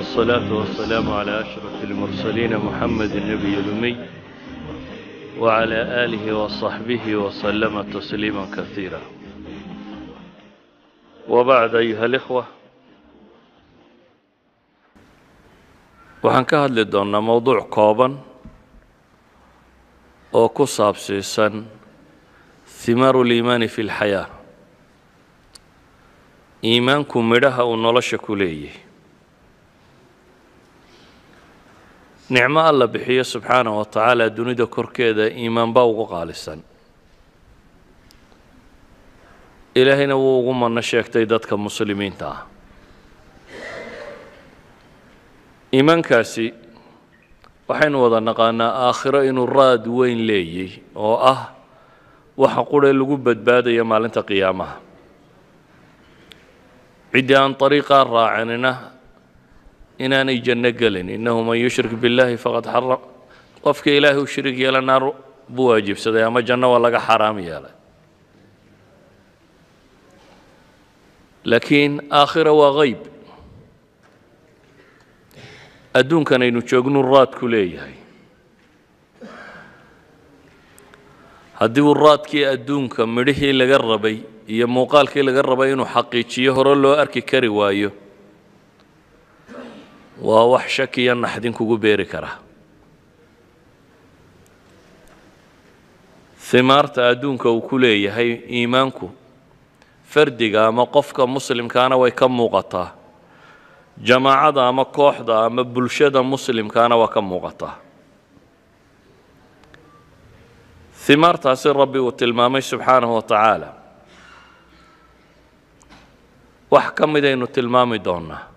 والصلاة والسلام على أشرف المرسلين محمد النبي الأمي وعلى آله وصحبه وسلم تسليما كثيرا وبعد أيها الإخوة waxaan ka hadli doonnaa mowduuc kooban oo ku saabsiisan himaaru liimaani fi lxayaa iimaanku midhaha uu nolosha ku leeyahy nicmo alla bixiyo subxaana wa tacaala dunida korkeeda iimaan baa ugu qaalisan ilaahayna wuu ugu manno sheegtay dadka muslimiinta ah iimaankaasi waxaynu wada naqaanaa aakhiro inuu raad weyn leeyay oo ah waxa qure lagu badbaadaya maalinta qiyaamaha ciddii aan ariiqaa raacinina inaanay janno gelin innahu man yushrik billaahi faqad xaram qofka ilaahay u shirig yeela naar buu waajibsaday ama janno waa laga xaraam yeelay laakiin aakhira waa hayb adduunkan aynu joognu raadku leeyahay haddii uu raadkii adduunka midhihii laga rabay iyo muuqaalkii laga rabay inuu xaqiijiyo hore loo arki kari waayo waa wax shakiya naxdin kugu beeri kara himaarta adduunka uu ku leeyahay iimaanku fardiga ama qofka muslimkaana way ka muuqataa jamaacada ama kooxda ama bulshada muslimkaana waa ka muuqataa himaartaasi rabbi uu tilmaamay subxaanahu wa tacaala wax ka midaynu tilmaami doonnaa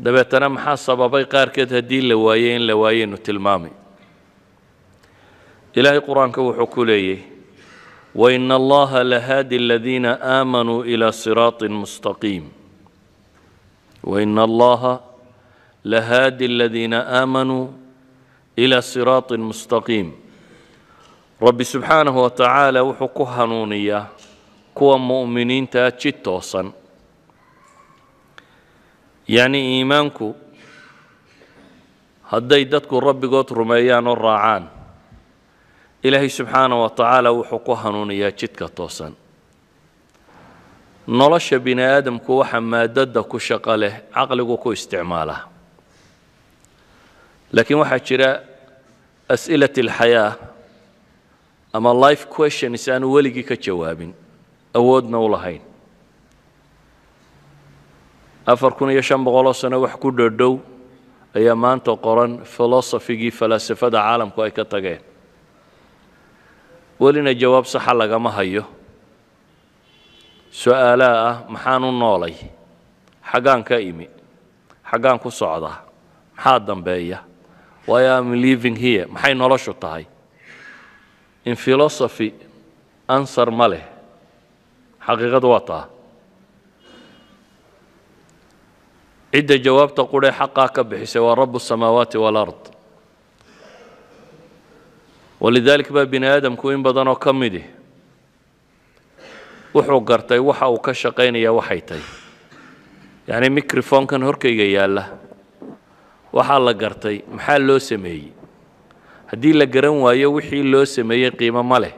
دەبێتەنە محاصة بابي قاركت هەدی لوايين لوايين وتلمامي إلهي قرآن كو حكوليه وإن الله لهادي الذين آمنوا إلى صراط مستقيم وإن الله لهادي الذين آمنوا إلى صراط مستقيم ربي سبحانه وتعالى وحكوها نونية كوى مؤمنين تاتشي توصن yacni iimaanku hadday dadku rabbigood rumeeyaan oo raacaan ilaahay subxaanah wa tacaala wuxuu ku hanuuniyaa jidka toosan nolosha bini aadamku waxaa maadada ku shaqo leh caqligu ku isticmaalaa laakiin waxaa jira as'ilat alxayaa ama life questions aanu weligii ka jawaabin awoodna u lahayn afar kun iyo shan boqoloo sano wax ku dhodhow ayaa maanta qoran filosofigii falaasafada caalamku ay ka tageen welina jawaab saxa lagama hayo su-aalaa ah maxaan u noolay xaggaan ka imi xaggaan ku socdaa maxaa dambeeya why am living here maxay noloshu tahay in philosophy answer ma leh xaqiiqad waa taa cidda jawaabta qudhee xaqaa ka bixisay waa rabu samaawaati wاlard walidaalik baa bini aadamku in badan oo ka midi wuxuu gartay waxa uu ka shaqaynayaa waxay tahay yacni mikrofonkan horkayga yaalla waxaa la gartay maxaa loo sameeyey haddii la garan waayo wixii loo sameeyey qiimo ma leh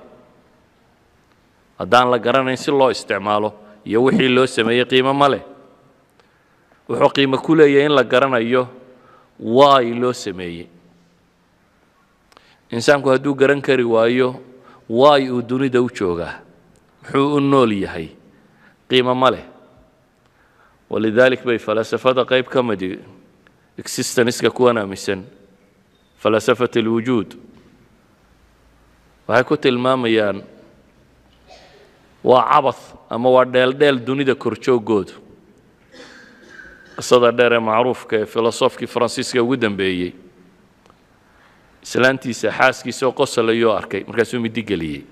haddaan la garanayn si loo isticmaalo iyo wixii loo sameeyey qiimo ma leh wuxuu qiimo ku leeyahay in la garanayo waay loo sameeyey insaanku hadduu garan kari waayo waay uu dunida u joogaa muxuu u nool yahay qiimo ma leh walidaalik bay falaasafada qayb ka midi existenceka kuwan aaminsan falaasafat alwujuud waxay ku tilmaamayaan waa cabah ama waa dheeldheel dunida korjoogoodu qisada dheer ee macruufka ee filosofkii faransiiska ugu dambeeyey islaantiisa xaaskiisa oo qosalayoo arkay markaasuu geliyey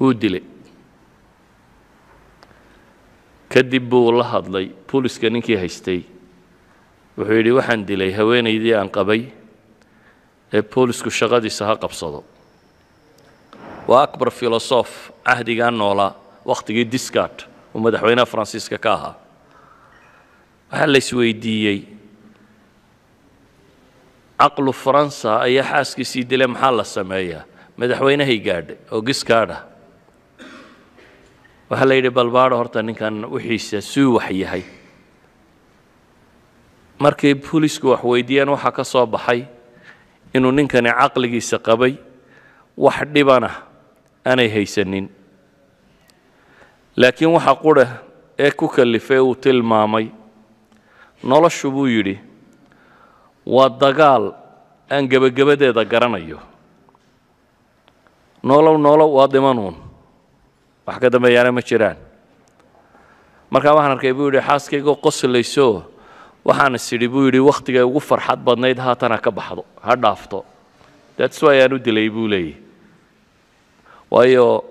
wuu dilay kadib buu la hadlay booliska ninkii haystay wuxuu yidhi waxaan dilay haweenaydii aan qabay ee boolisku shaqadiisa ha qabsado waa akbar filosof cahdigaa noolaa wakhtigii discard uu madaxweynaha faransiiska ka ahaa waxaa la isweydiiyey caqlu faransa ayaa xaaskiisii dile maxaa la sameeyaa madaxweynahay gaadha oo giskaadha waxaa la yidhi balbaadho horta ninkan wixiisa suu wax yahay markay booliisku wax weydiiyaan waxaa ka soo baxay inuu ninkani caqligiisa qabay wax dhibana aanay haysanin laakiin waxa qura ee ku kallifay uu tilmaamay noloshu buu yidhi waa dagaal aan gebagabadeeda garanayo nolow nolow waa dhimanuun wax ka dambeeyaana ma jiraan markaa waxaan arkay buu yidhi xaaskaygoo qoslayso waxaan is buu yidhi waktigay ugu farxad badnayd haatana ka baxdo ha dhaafto daats ayaan u dilay buu leeyahy waayo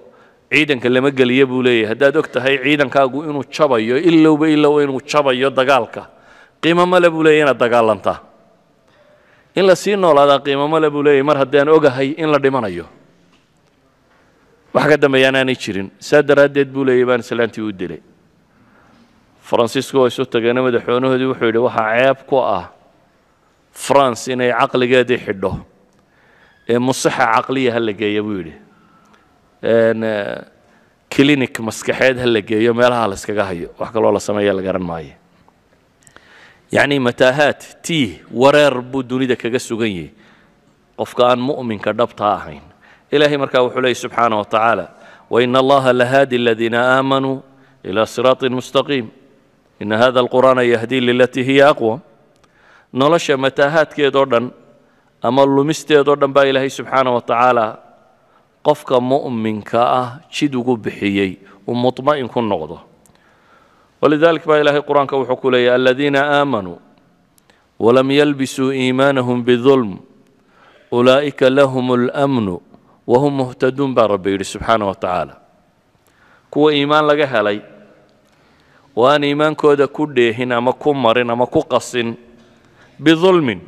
ciidanka lama geliya buu leeyahy haddaad og tahay ciidankaagu inuu jabayo ilowba ilow inuu jabayo dagaalka qiimo buu leeyay inaad dagaalantaa in la sii noolaadaa qiimo male buu leeyay mar haddaan ogahay in la dhimanayo wax ka dambeeya jirin saa daraaddeed buu leeyay baan islaantii u dilay faransiisku oo isu tageena madaxweynahoodii wuxuu yidhi waxaa ceeb ku ah france inay caqligeedii xidho ee musaxa caqliya ha la geeyo buu yidhi eh, clinic maskaxeed ha la geeyo meelaha la yskaga hayo wax kaloo la sameeya la garan maayo yani mataahaad tiih wareer buu dunida kaga sugan yahay qofka aan mu'minka dhabtaa ahayn ilaahay markaa wuxuu leeyay subxaana wa tacaala waina allaha lahaadi aladiina aamanuu ilaa siraatin mustaqiim ina hada alqur'aana yahdii lilatii hiya aqwam nolosha mataahaadkeedoo dhan ama lumisteedoo dhan baa ilaahay subxaana wa tacaala qofka mu'minka ah jid ugu bixiyey uu muطma'in ku noqdo walidalik baa ilaahay qur-aanka wuxuu ku leeyahy aladiina aamanuu walam yalbisuu iimaanahum bidulm ulaa'ika lahum اlmnu wahum muhtaduun baa rabbi yidhi subxaana wa tacaala kuwa iimaan laga helay oo aan iimaankooda ku dheehin ama ku marin ama ku qasin bidulmin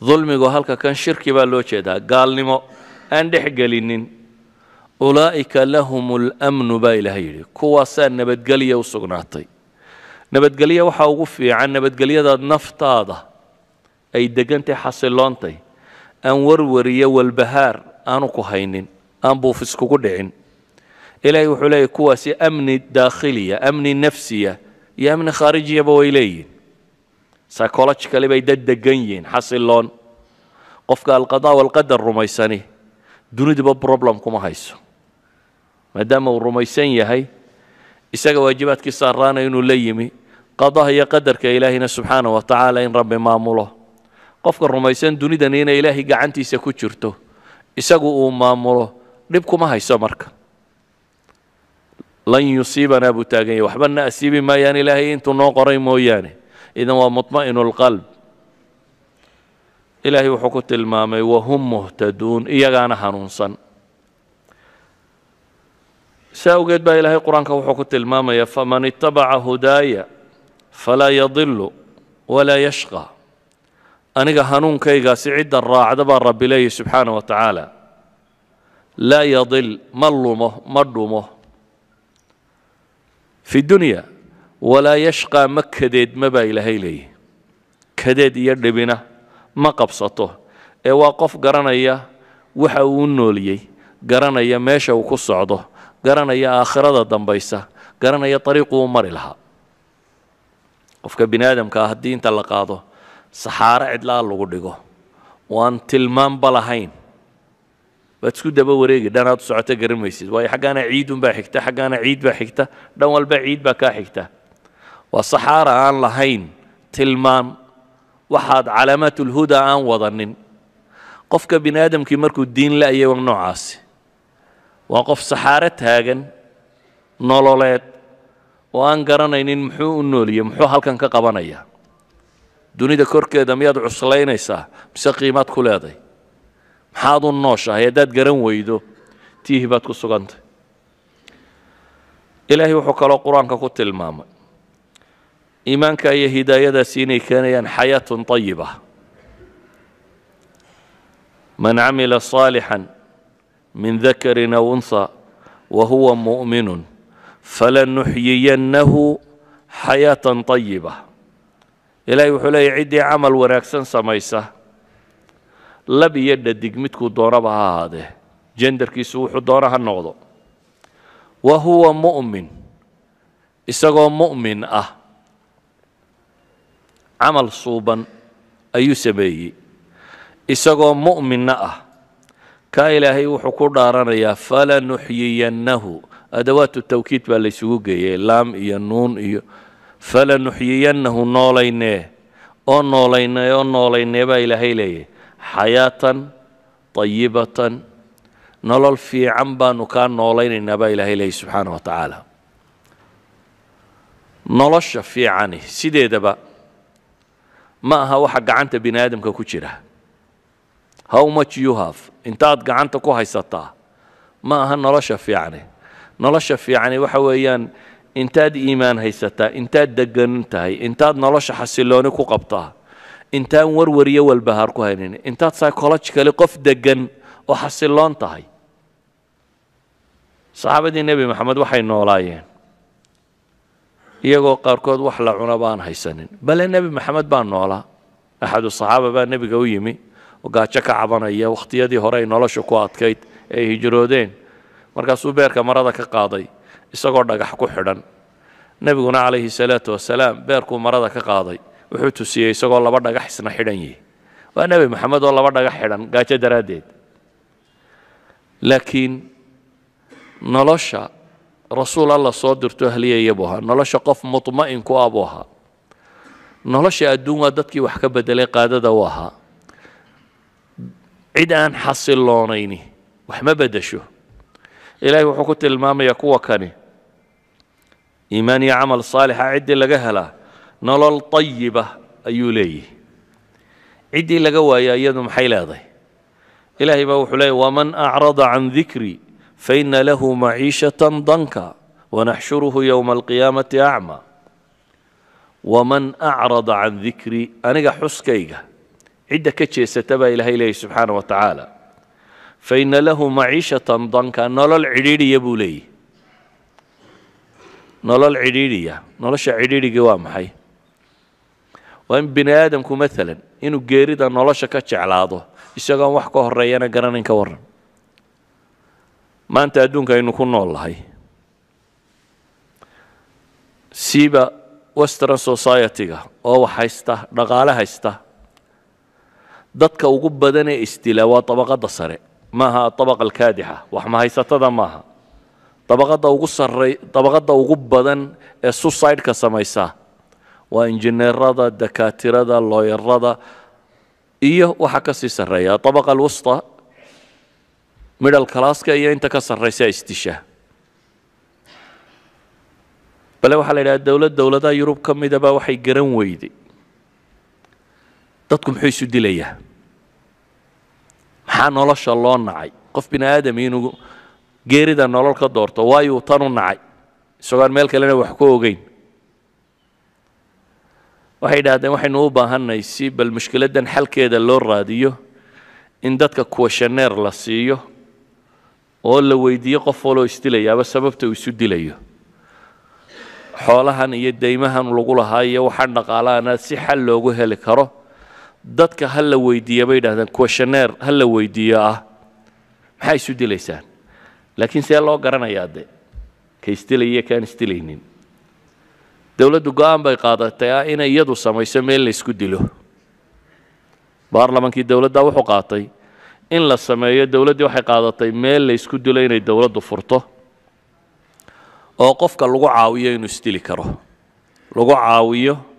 dulmigu halka kan shirki baa loo jeedaa gaalnimo aan dhex gelinin ulaa'ika lahum اlmnu baa ilaaha yidhi kuwaasaa nabadgelya u sugnaatay nabadgelya waxaa ugu fiican nabadgelyada naftaada ay degantay xasiloontay aan warwariyo walbahaar aanu ku haynin aan buuf iskugu dhicin ilaahay wuxuu leeyahy kuwaasi amni daakhiliya amni nafsiya iyo amni khaarijiyaba way leeyihin sakolojkali bay dad degan yihiin xasiloon qofka alqadaa walqadar rumaysani duniduba problem kuma hayso maadaama uu rumaysan yahay isaga waajibaadkii saaraana inuu la yimi qadaha iyo qadarka ilaahina subxaana wa tacaala in rabbi maamulo qofka rumaysan dunidani inay ilaahay gacantiisa ku jirto isagu uu maamulo dhib kuma hayso marka lan yusiibanaa buu taagan yahy waxba na asiibi maayaan ilaahay intuu noo qoray mooyaane idan waa muma'inu lqalb ilaahay wuxuu ku tilmaamay wahum muhtaduun iyagaana hanuunsan saa awgeed baa ilaahay qur-aanka wuxuu ku tilmaamayaa faman itabaca hudaaya falaa yadilu walaa yashqaa aniga hanuunkaygaasi cidda raacda baa rabbi leeyahy subxaana wa tacaala laa yadil ma lumo ma dhumo fi dunya walaa yashqaa ma kadeedma baa ilaahay leeyahy kadeed iyo dhibina ma qabsato ee waa qof garanaya waxa uu nooliyey garanaya meesha uu ku socdo garanaya aakhirada dambaysa garanaya ariiquu mari lahaa qofka bini aadamkaa ah haddii inta la qaado saxaaro cidlaa lagu dhigo oo aan tilmaanba lahayn baad isku daba wareegi dhanaad u socoto garan maysid waayo xaggaana ciidunbaa xigta xaggaana ciid baa xigta dhan walba ciid baa kaa xigta waa saxaara aan lahayn tilmaan waxaad calaamaatulhudaa aan wadanin qofka bini aadamkii markuu diin la'yay waa noocaasi waa qof saxaare taagan nololeed oo aan garanaynin muxuu u nooliya muxuu halkan ka qabanaya dunida korkeeda miyaad cuslaynaysaa mise qiimaad ku leeday maxaad u nooshahay haddaad garan weydo tiihi baad ku sugantay ilaahay wuxuu kaloo qur-aanka ku tilmaamay iimaanka iyo hidaayadaasi inay keenayaan xayaatun طayiba man camila saalixan min dakarin aw unha wa huwa mu'minun falanuxyiyannahu xayaatan طayiba ilaahay wuxuu leeyahy ciddii camal wanaagsan samaysa lab iyo dhadig midkuu doonaba ha ahaadee jendarkiisu wuxuu doona ha noqdo wa huwa mu'min isagoo mu'min ah camal suuban ayuu sameeyey isagoo mu'minna ah kaa ilaahay wuxuu ku dhaaranayaa falanuxyiyannahu adawaatu tawkiid baa laysugu geeyey laam iyo nuun iyo fala nuxyiyannahu noolaynee oo noolaynee oo noolaynee baa ilaahay leeyahy xayaatan tayibatan nolol fiican baanu kaa noolaynaynaa baa ilaahay leeyahy subxaana wa tacaala nolosha fiicani eh, sideedaba ma aha waxa gacanta bini aadamka ku jira how much you have intaad gacanta ku haysataa ma aha nolosha fiicani nolosha fiicani waxa weeyaan intaad iimaan haysataa intaad degan tahay intaad nolosha xasilooni ku qabtaa intaan warwariyo walbahaar ku haynin intaad psychologically qof degan oo xasiloon tahay saxaabadii nebi maxamed waxay noolaayeen iyagoo qaarkood wax la cuna baan haysanin bale nebi maxamed baa noolaa axadu saxaaba baa nebiga u yimi gaajo ka cabanaya wakhtiyadii hore ay nolosha ku adkayd ay hijroodeen markaasuu beerka marada ka qaaday isagoo dhagax ku xidhan nebiguna calayhi salaatu wasalaam beerkuu marada ka qaaday wuxuu tusiyey isagoo laba dhagax isna xidhan yihi waa nebi maxamed oo laba dhagax xidhan gaajo daraaddeed laakiin nolosha rasuul alla soo dirto ahliyaya buu ahaa nolosha qof mudma'in ku ah buu ahaa nolosha adduun waa dadkii wax ka bedelay qaadada u ahaa عدان حصل لونيني وحما بدشو إلهي وحكوت المام يقوى كاني يا عمل صالح عد اللي قهلا نلال طيبة أيو لي عد اللي قوى يا يدم حيلاضي إلهي بوحلي ومن أعرض عن ذكري فإن له معيشة ضنكا ونحشره يوم القيامة أعمى ومن أعرض عن ذكري أنا حسكيقه cidda ka jeesata baa ilaahay leeyahy subxaana wa tacaala fa inna lahu maciishatan danka nolol cidhiidhiya buu leeyahy nolol cidhiidhiya nolosha cidhiidhigii waa maxay waa in bini aadamku maalan inuu geerida nolosha ka jeclaado isagoon wax ka horeeyana garanayn ka warran maanta adduunka aynu ku nool lahay siiba western society-ga oo wax haysta dhaqaale haysta dadka ugu badanee isdila waa abaqada sare maaha abaqa alkaadixa wax mahaysatada maaha dabaqada ugu badan ee susideka samaysa waa injineerada dakaatirada looyarada iyo waxa kasii sareeya abaqa alwusta midal kalaaska iyo inta ka sarraysa isdisha bale waxaa la yidhaha dowlad dowladaha yurub ka midaba waxay garan weyday dadku muxuu isu dilayaa maxaa nolosha loo nacay qof bini aadam inuu geerida nolol ka doorto waayuu tan u nacay isagoon meel kalena wax ku ogeyn waxay idhaahdeen waxaynu u baahanay si bal mushkiladan xalkeeda loo raadiyo in dadka kuwashaneer la siiyo oo la weydiiyo qof waloo isdilayaaba sababta uu isu dilayo xoolahan iyo deymahan lagu lahaa iyo waxaan dhaqaalaana si xal loogu heli karo dadka ha la weydiiya bay yidhahdeen questioneer ha la weydiiyo ah maxaa isu dilaysaan laakiin see loo garanayaa de ka isdilayiyo kaan isdilaynin dowladdu go-aan bay qaadatay ah inay iyadu samayso meel laysku dilo baarlamankii dowladda wuxuu qaatay in la sameeyo dowladdii waxay qaadatay meel laysku dilo inay dowladdu furto oo qofka lagu caawiyo inuu isdili karo lagu caawiyo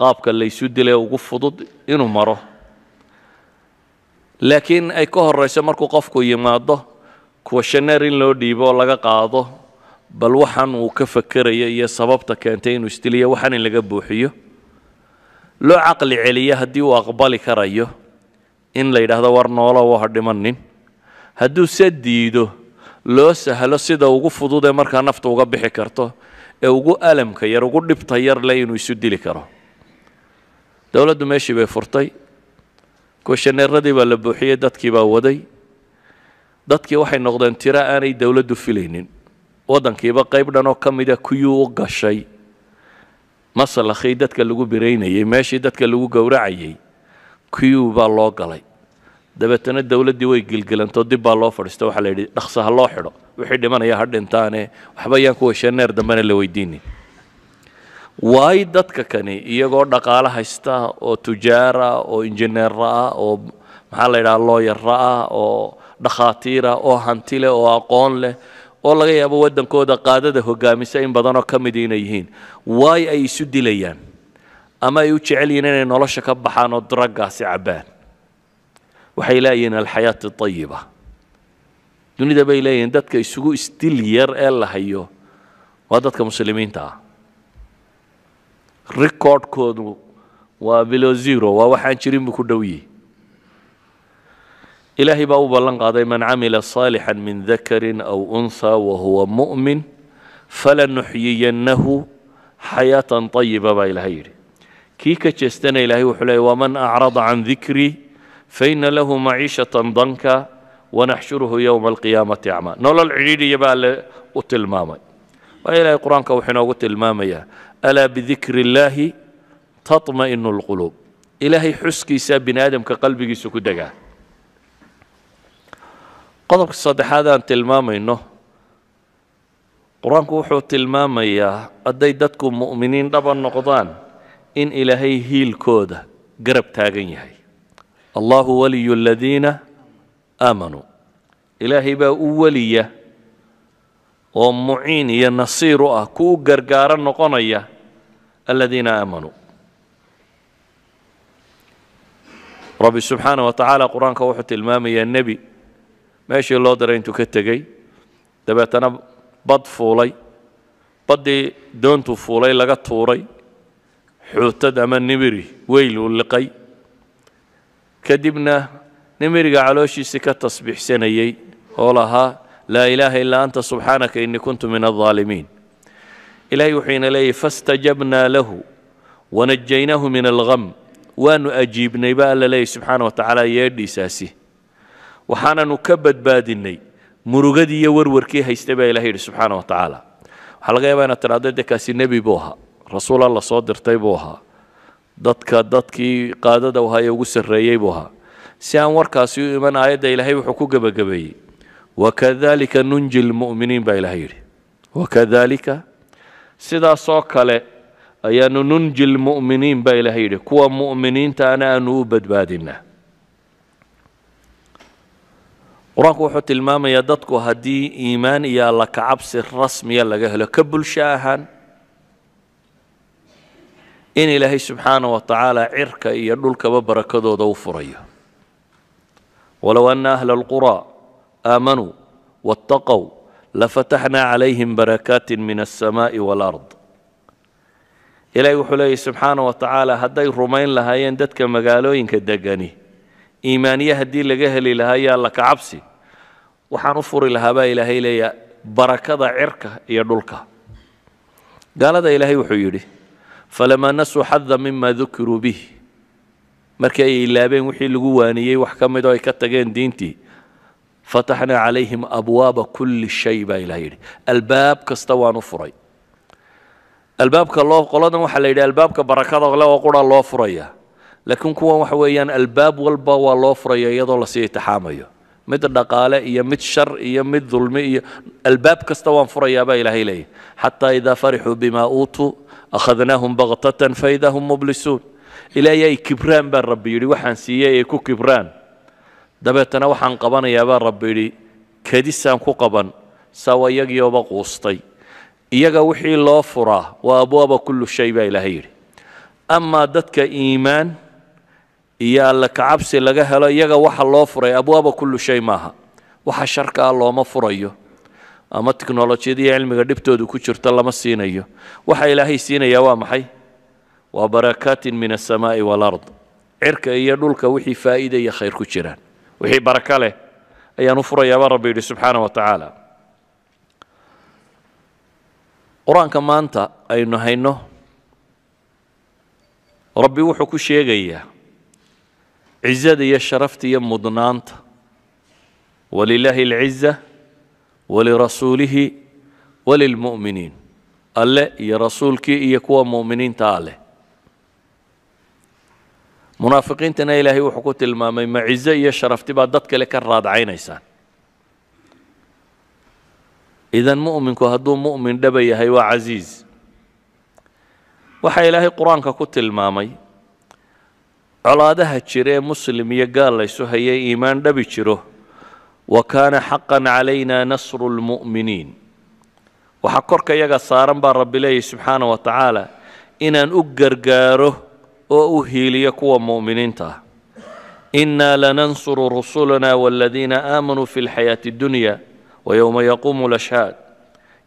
qaabka laysu dilee ugu fudud inuu maro laakiin ay ka horayso markuu qofku yimaado kuwashaneer in loo dhiibo oo laga qaado bal waxan uu ka fakeraya iyo sababta keentay inuu isdiliyo waxan in laga buuxiyo loo caqli celiyo haddii uu aqbali karayo in la yidhaahdo war noolo waha dhimanin hadduu se diido loo sahlo sida ugu fududee markaa nafta uga bixi karto ee ugu alamka yar ugu dhibta yar le inuu isu dili karo dowladdu meeshii bay furtay goshaneeradii baa la buuxiyey dadkii baa waday dadkii waxay noqdeen tiro aanay dowladdu filaynin waddankiiba qayb dhanoo ka mida kuyuu u gashay masalakii dadka lagu biraynayey meeshii dadka lagu gowracayey kuyuu baa loo galay dabeetana dowladdii way gilgelanto dib baa loo fadhiista waxaa la yidhi dhaqsa ha loo xidho wixii dhimanaya ha dhintaane waxba yaan kuwa shaneer dambena la weydiinin waay dadka kani iyagoo dhaqaale haysta oo tujaara oo injineera oo maxaa la yidhaha looyara ah oo dhakhaatiira oo hanti leh oo aqoon leh oo laga yaabo waddankooda qaadada hogaamisa in badanoo ka mid inay yihiin waayo ay isu dilayaan ama ay u jecel yihiin inay nolosha ka baxaan oo daraggaasi cabbaan waxay leeyihiin alxayaat ayiba dunida bay leeyihiin dadka isugu isdil yar ee la hayo waa dadka muslimiinta ah ريكورد كودو وبلو زيرو ووحان شريم كودوي إلهي باو بلنقا دايما عمل صالحا من ذكر أو أنثى وهو مؤمن فلنحيينه حياة طيبة بإلهي إلهي كيكا تشستنا إلهي وحلي ومن أعرض عن ذكري فإن له معيشة ضنكا ونحشره يوم القيامة أعمى نول العريدي يبقى لأتلمامي waa ilaahay qur-aanka wuxuu inoogu tilmaamayaa alaa bidikri illaahi taطma'inu lquluub ilaahay xuskiisaa bini aadamka qalbigiisa ku degaa qodobka saddexaad aan tilmaamayno qur-aanku wuxuu tilmaamayaa hadday dadku mu'miniin dhaba noqdaan in ilaahay hiilkooda garab taagan yahay allaahu waliyu aladiina aamanuu ilaahay baa u weliya oo muciin iyo nasiir u ah kuu gargaaro noqonaya aladiina aamanuu rabbi subxaana wa tacaala qur-aanka wuxuu tilmaamayaa nebi meeshii loo diray intuu ka tegey dabeetana bad fuulay baddii doontuu fuulay laga tuuray xuutad ama nimiri weyl uu liqay kadibna nimiriga calooshiisii ka tasbiixsanayey oo lahaa laa ilaaha ilaa anta subxaanaka inii kuntu min aldaalimiin ilaahay wuxuu ina leeyahy fastajabnaa lahu wanajaynaahu min algham waanu ajiibnay baa alla leeyahy subxaana wa tacaala yeedhiisaasi waxaananu ka badbaadinay murugadii iyo warwarkii haystay baa ilahay yidhi subxaana wa tacaala waxaa laga yaabaa inaad tidhahdo dee nebi buu ahaa rasuul alla soo dirtay buu ahaa dadka dadkii qaadada wahaa ee ugu sarreeyey buu ahaa si aan warkaasi u iman aayadda ilaahay wuxuu ku gebagabeeyey wakadalika nunji lmu'miniin baa ilaha yidhi wakadalika sidaasoo kale ayaanu nunji lmu'miniin baa ilaha yidhi kuwa mu'miniintaana aanu u badbaadinaa qur-aanku wuxuu tilmaamayaa dadku haddii iimaan iyo alla kacabsi rasmiya laga helo ka bulsho ahaan in ilaahay subxaana wa tacaala cirka iyo dhulkaba barakadooda u furayo walow ana ahla alquraa آمنوا واتقوا لفتحنا عليهم barakaati min الsmaaءi واlأrض ilaahay wuxuu leeyahy subxaana wa tacaala hadday rumayn lahaayeen dadka magaalooyinka degani iimaaniye haddii laga heli lahayaa lakacabsi waxaan u furi lahaa baa ilaahay leeyaa barakada cirka iyo dhulka gaalada ilaahay wuxuu yidhi falamaa nasuu xada mima dukiruu bih markii ay ilaabeen wixii lagu waaniyey wax ka midoo ay ka tageen diintii فتحنا عليهم أبواب كل شيء بإلهي الباب كستوى نفري الباب الله قلنا وحلا الباب كبركة الله وقول الله فريا لكن كوا وحويا الباب والبا والله فريا يدو سيتحامي تحاميو مد النقالة إيا مد شر إيا مد ظلم الباب كستوى فريا إلى لي حتى إذا فرحوا بما أوتوا أخذناهم بغتة فإذا هم مبلسون إلى يا كبران بالرب ربي يري وحان يكو كبران dabeetana waxaan qabanayaa baa rabbi yidhi kedisaan ku qaban sawa iyagiyooba quustay iyaga wixii loo furaa waa abwaaba kullu shay baa ilaahay yidhi amaa dadka iimaan iyo alle kacabsi laga helo iyaga waxa loo furay abwaaba kullu shay maaha waxa sharkaa ah looma furayo ama tiknolojiyada iyo cilmiga dhibtoodu ku jirto lama siinayo waxa ilaahay siinayaa waa maxay waa barakaatin min asamaa'i walard cirka iyo dhulka wixii faa'iida iyo khayr ku jiraan wixii baraka leh ayaan u furayaaba rabbi yidhi subxaana wa tacaala qur-aanka maanta aynu hayno rabbi wuxuu ku sheegayaa cizada iyo sharafta iyo mudnaanta walilaahi alciza walirasuulihi walilmu'miniin alle iyo rasuulkii iyo kuwa mu'miniinta alleh munaafiqiintana ilaahay wuxuu ku tilmaamay macizo iyo sharafti baad dad kale ka raadcaynaysaan idan mu'minku hadduu mu'min dhaba yahay waa casiiz waxaa ilaahay qur-aanka ku tilmaamay colaadaha jira ee muslim iyo gaal laysu hayay iimaan dhabi jiro wa kaana xaqan calaynaa nasru lmu'miniin waxaa korka yaga saaran baa rabbi leeyahy subxaana wa tacaala inaan u gargaaro oo u hiiliya kuwa mu'miniinta إنا لننصر رسلنا والذين آمنوا في الحياة الدنيا ويوم يقوم الأشهاد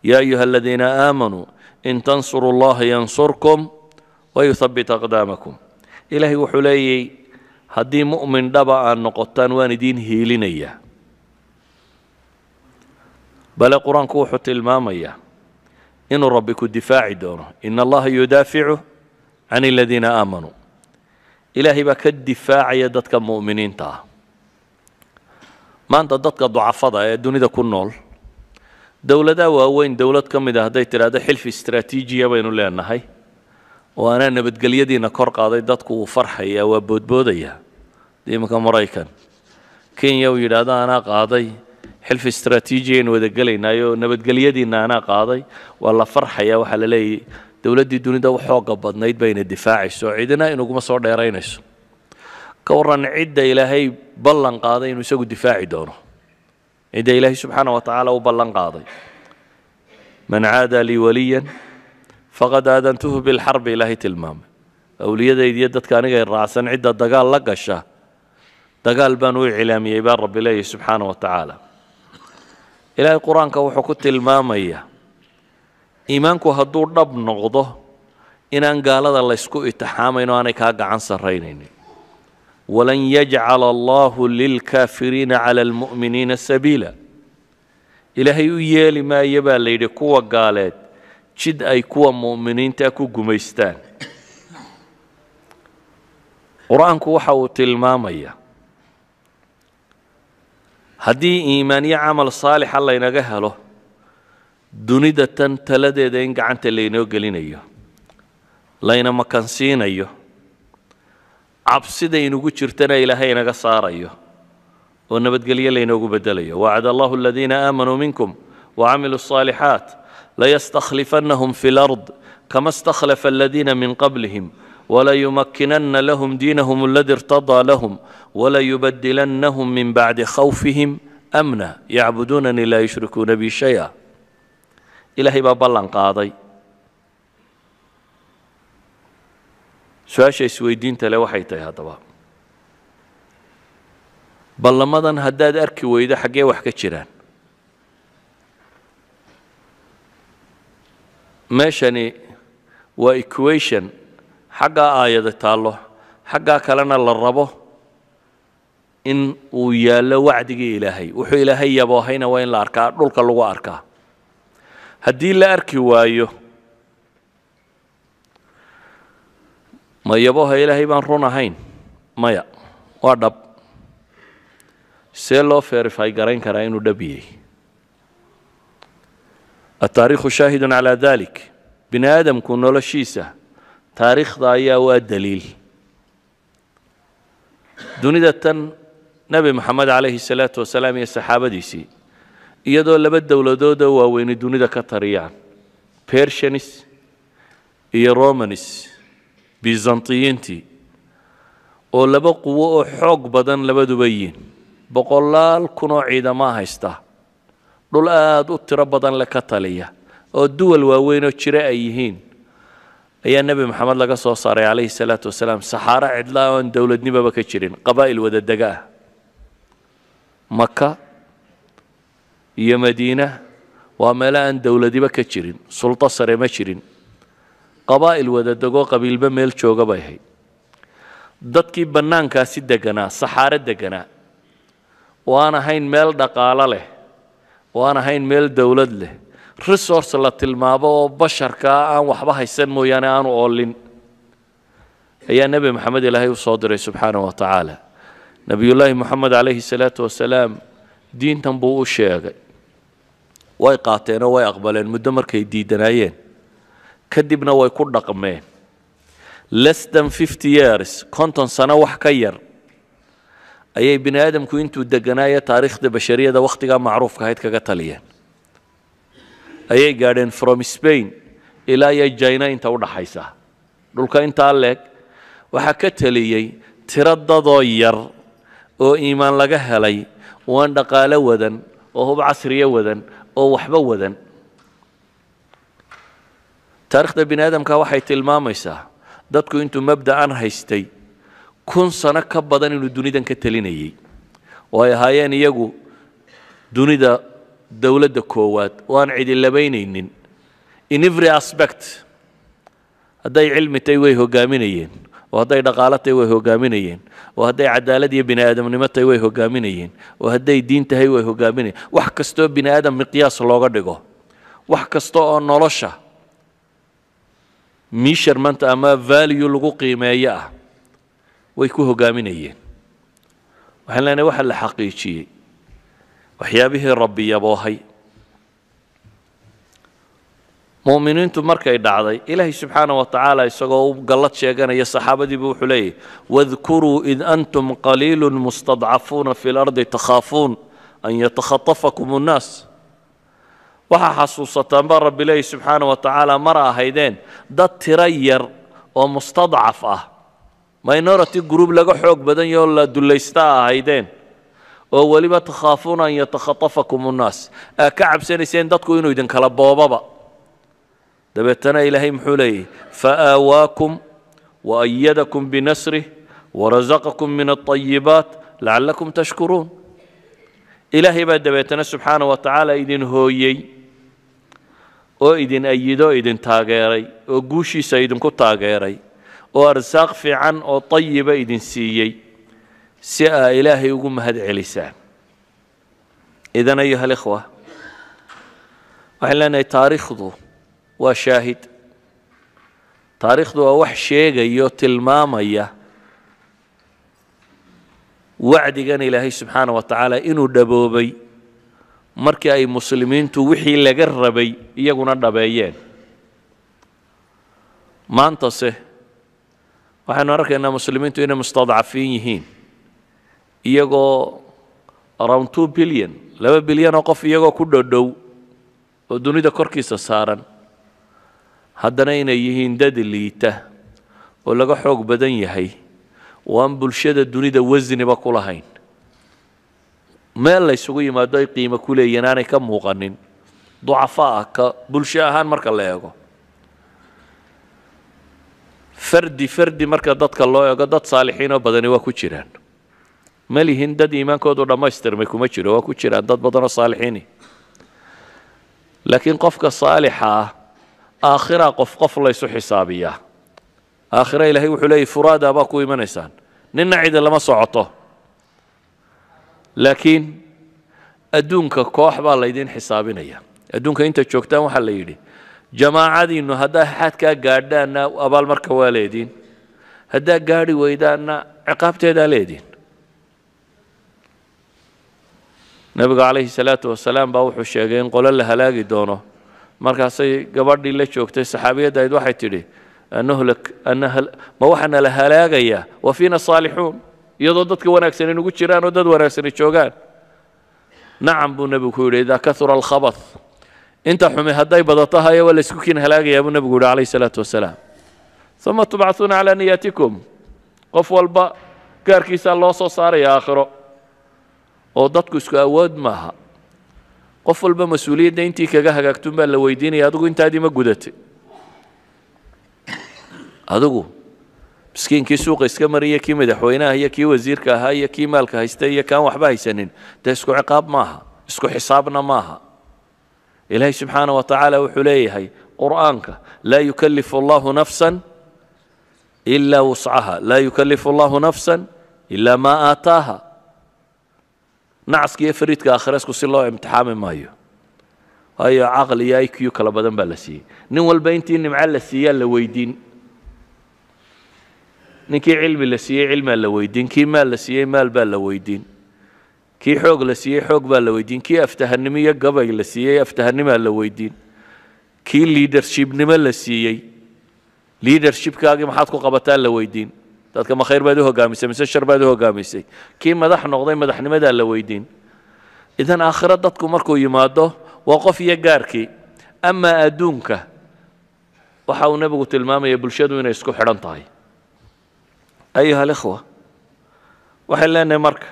يا أيها الذين آمنوا إن تنصروا الله ينصركم ويثبت أقدامكم إلهي وحلي هدي مؤمن دبعا وان دين هيلينية بل قرآن كوحة المامية إن ربك الدفاع دونه إن الله يدافعه can aladiina aamanuu ilaahay baa ka difaacaya dadka mu'miniinta ah maanta dadka ducafada ee dunida ku nool dowladaha waaweyn dowlad ka mid ah hadday tidhaahdo xilfi istraatiijiya baynu leenahay oo anaa nabadgelyadiina kor qaaday dadku wuu farxayaa waa boodboodayaa iminka maraykan kenya uu yidhaahdo anaa qaaday xilfi istraatiijiya aynu wadagelaynaayo nabadgelyadiina anaa qaaday waa la farxayaa waxaa la leeyahy dowladdii dunida u xooga badnayd bayna difaacayso cidina inuguma soo dheeraynayso ka waran cidda ilaahay ballan qaaday inuu isagu difaaci doono cidda ilaahay subxaana wa tacaala u ballan qaaday man caada lii waliyan faqad aadantuhu bilxarbi ilaahay tilmaamay awliyadaydiiyo dadka aniga raacsan cidda dagaal la gasha dagaal baan u iclaamiyey baa rabbi leeyahy subxaana wa tacaala ilaahay qur-aanka wuxuu ku tilmaamayaa iimaanku hadduu dhab noqdo inaan gaalada laysku itixaamayn o aanay kaa gacan sarraynaynin walan yajcala allaahu lilkaafiriina cala almu'miniina sabiila ilaahay u yeeli maaya baa la yidhi kuwa gaaleed jid ay kuwa mu'miniinta ku gumaystaan qur-aanku waxa uu tilmaamaya haddii iimaan iyo camal saalixa laynaga helo دوني تن تلدي دين قعنت اللي نيو قلين ايو لين ما كانسين ايو عبسي دينو قو چرتنا الهي نغا سار أيه ونبت قلية اللي نيو بدل ايو وعد الله الذين آمنوا منكم وعملوا الصالحات ليستخلفنهم في الأرض كما استخلف الذين من قبلهم وليمكنن لهم دينهم الذي ارتضى لهم وليبدلنهم من بعد خوفهم أمنا يعبدونني لا يشركون بي شيئا ilaahay baa ballan qaaday su-aasha isweydiinta leh waxay tahay haddaba ballamadan haddaad arki weydo xaggee wax ka jiraan meeshani waa equation xaggaa aayada taallo xaggaa kalena la rabo in uu yaallo wacdigii ilaahay wuxuu ilaahay yaboohayna waa in la arkaa dhulka lagu arkaa haddii la arki waayo mayaboha ilaahay baan run ahayn maya waa dhab see loo verify garayn karaa inuu dhab yahay ataariikhu shaahidun calaa dalik bini aadamku noloshiisa taariikhda ayaa waa daliil dunida tan nebi moxamed calayhi salaatu wasalaam iyo saxaabadiisii iyadoo laba dowladooda waaweyni dunida ka tariyaan bersanis iyo romanis bizantiyiintii oo laba quwo oo xoog badan labaduba yiin boqolaal kunoo ciidamaa haysta dhul aada u tiro badan le ka taliya oo duwal waaweynoo jira ay yihiin ayaa nebi maxamed laga soo saaray calayhi salaatu wasalaam saxaaro cidlaa oon dowladnimaba ka jirin qabaa'il wadadega ah maka iyo madiina waa meelo aan dowladiba ka jirin sulto sare ma jirin qabaa'il wadadegoo qabiilba meel jooga bay dadkii bannaankaasi deganaa saxaare deganaa oo aan ahayn meel dhaqaalo leh oo aan ahayn meel dowlad leh resource la tilmaamo oo basharkaa ah aan waxba haysan mooyaane aanu oolin ayaa nebi maxamed ilaahay usoo diray subxaana wa tacaala nebiyullaahi moxamed calayhi salaatu wasalaam diintan buu u sheegay way qaateenoo way aqbaleen muddo markay diidanaayeen kadibna way ku dhaqmeen less than fifty years konton sano wax ka yar ayay bini aadamku intuu deganaayo taariikhda bashariyada wakhtigaa macruufka ahayd kaga taliyeen ayay gaadheen from spain ilaa iyo jina inta u dhaxaysa dhulka intaa leeg waxaa ka taliyey tiradadoo yar oo iimaan laga helay oo aan dhaqaalo wadan oo hub casriyo wadan oo waxba wadan taarikhda bini aadamka waxay tilmaamaysaa dadku intuu mabda'an haystay kun sano ka badan inuu dunidan ka telinayay oo ay ahaayeen iyagu dunida dowladda koowaad oo aan cidilabaynaynin in every aspect hadday cilmi tay way hogaaminayeen oo hadday dhaqaalo tahay way hogaaminayeen oo hadday cadaalad iyo bini aadamnimo tahay way hogaaminayeen oo hadday diin tahay way hogaaminayeen wax kastoo bini aadam miqyaas looga dhigo wax kasta oo nolosha mishar maanta ama value lagu qiimeeyo ah way ku hogaaminayeen waxaan leenahay waxa la xaqiijiyey waxyaabihii rabbi yaboohay muuminiintu markay dhacday ilaahay subxaana watacaala isagoo u gallad sheeganaya saxaabadiibu wuxuu leeyahy wadkuruu id antum qaliilun mustadcafuuna fi lardi takhaafuun an yatakhatafakum nnaas waxaa xasuusataan baa rabbi leeyahy subxaana wa tacaala mara ahaydeen dad tiro yar oo mustadcaf ah minority group laga xoog badan yahoo la dullaysta ahaydeen oo weliba takhaafuuna an yatakhatafakum nnaas aad ka cabsanayseen dadku inuu idinkala boobaba دبتنا إلهي محولي فآواكم وأيدكم بنسره ورزقكم من الطيبات لعلكم تشكرون إلهي بعد دبتنا سبحانه وتعالى إذن هويي أو إذن أو إذن تاغيري أو قوشي كو تاغيري أو أرزاق في عن أو طيب إذن سيي سيء إلهي يقوم هدع علسان إذن أيها الإخوة أحلاني تاريخ ذو waa shaahid taariikhdu waa wax sheegayo tilmaamaya wacdigan ilaahay subxaana wa tacaala inuu dhaboobay markii ay muslimiintu wixii laga rabay iyaguna dhabeeyeen maantase waxaynu arkaynaa muslimiintu inay mustadcafiin yihiin iyagoo around two billion laba bilyan oo qof iyagoo ku dhodhow oo dunida korkiisa saaran haddana inay yihiin dad liita oo laga xoog badan yahay oo aan bulshada dunida wasniba ku lahayn meel la yimaado ay qiimo ku leeyihiin aanay ka muuqanin ducafaa ah ka bulsho ahaan marka la eego fardi fardi marka dadka loo eego dad saalixiinoo badani waa ku jiraan ma lihin dad iimaankoodu dhammaystirmay kuma jiro waa ku jiraan dad badanoo saalixiini laakiin qofka saalixa ah aakhiraa qof qof laysu xisaabiyaa aakhira ilaahay wuxuu leeyay furaada baa ku imanaysaan ninna cida lama socoto laakiin adduunka koox baa laydin xisaabinaya adduunka inta joogtaan waxaa la yidhi jamaacadiinnu haddaa xadkaa gaadhaanna abaal marka waa leedin haddaa gaadhi weydaanna ciqaabteedaa leediin nebigu calayhi salaatu wasalaam baa wuxuu sheegay in qolo la halaagi doono markaasay gabadhii la joogtay saxaabiyadda ayd waxay tidhi nuhlak ma waxaa nala halaagayaa wa fiina saalixuun iyadoo dadka wanaagsani nugu jiraan oo dad wanaagsani joogaan nacam buu nebigu ku yidhi idaa kaura alkhabath inta xumi hadday badatahayo waa laysku kiin halaagayaa buu nebigu yidhi calayhi salaatu wasalaam uma tubcaثuuna calaa niyatikum qof walba gaarkiisaa loo soo saaraya aakhiro oo dadku isku awood maaha قفل بمسؤولية دينتي كجها كتب الله ويديني هذاكو إنت هذه مجدتي هذاكو مسكين كي سوق إسكامرية كي مدحوينا هي كي وزير هي كي مالك هاي كان وحباي يسنين تسكو عقاب ماها اسكو حسابنا ماها إلهي سبحانه وتعالى وحليه هاي قرآنك لا يكلف الله نفسا إلا وسعها لا يكلف الله نفسا إلا ما آتاها nacaska iyo fariidka akhiresku si loo imtixaami maayo waayo caqli iyo iq kala badan baa la siiyey nin walba intii nimco la siiyaa la weydiin ninkii cilmi la siiyey cilmaa la weydiin kii maal la siiyey maal baa la weydiin kii xoog la siiyey xoog baa la weydiin kii aftahanimo iyo gabay la siiyey aftahanimaa la weydiin kii liidershipnimo la siiyey liidershipkaagii maxaad ku qabataa la weydiin dadka ma khayr baad u hogaamisay mise shar baad u hogaamisay kii madax noqday madaxnimadaa la weydiin idan aakhiro dadku markuu yimaado waa qof iyo gaarkii amaa adduunka waxa uu nebigu tilmaamaya bulshadu inay isku xidhan tahay ayuha alikhwa waxaan leenahay marka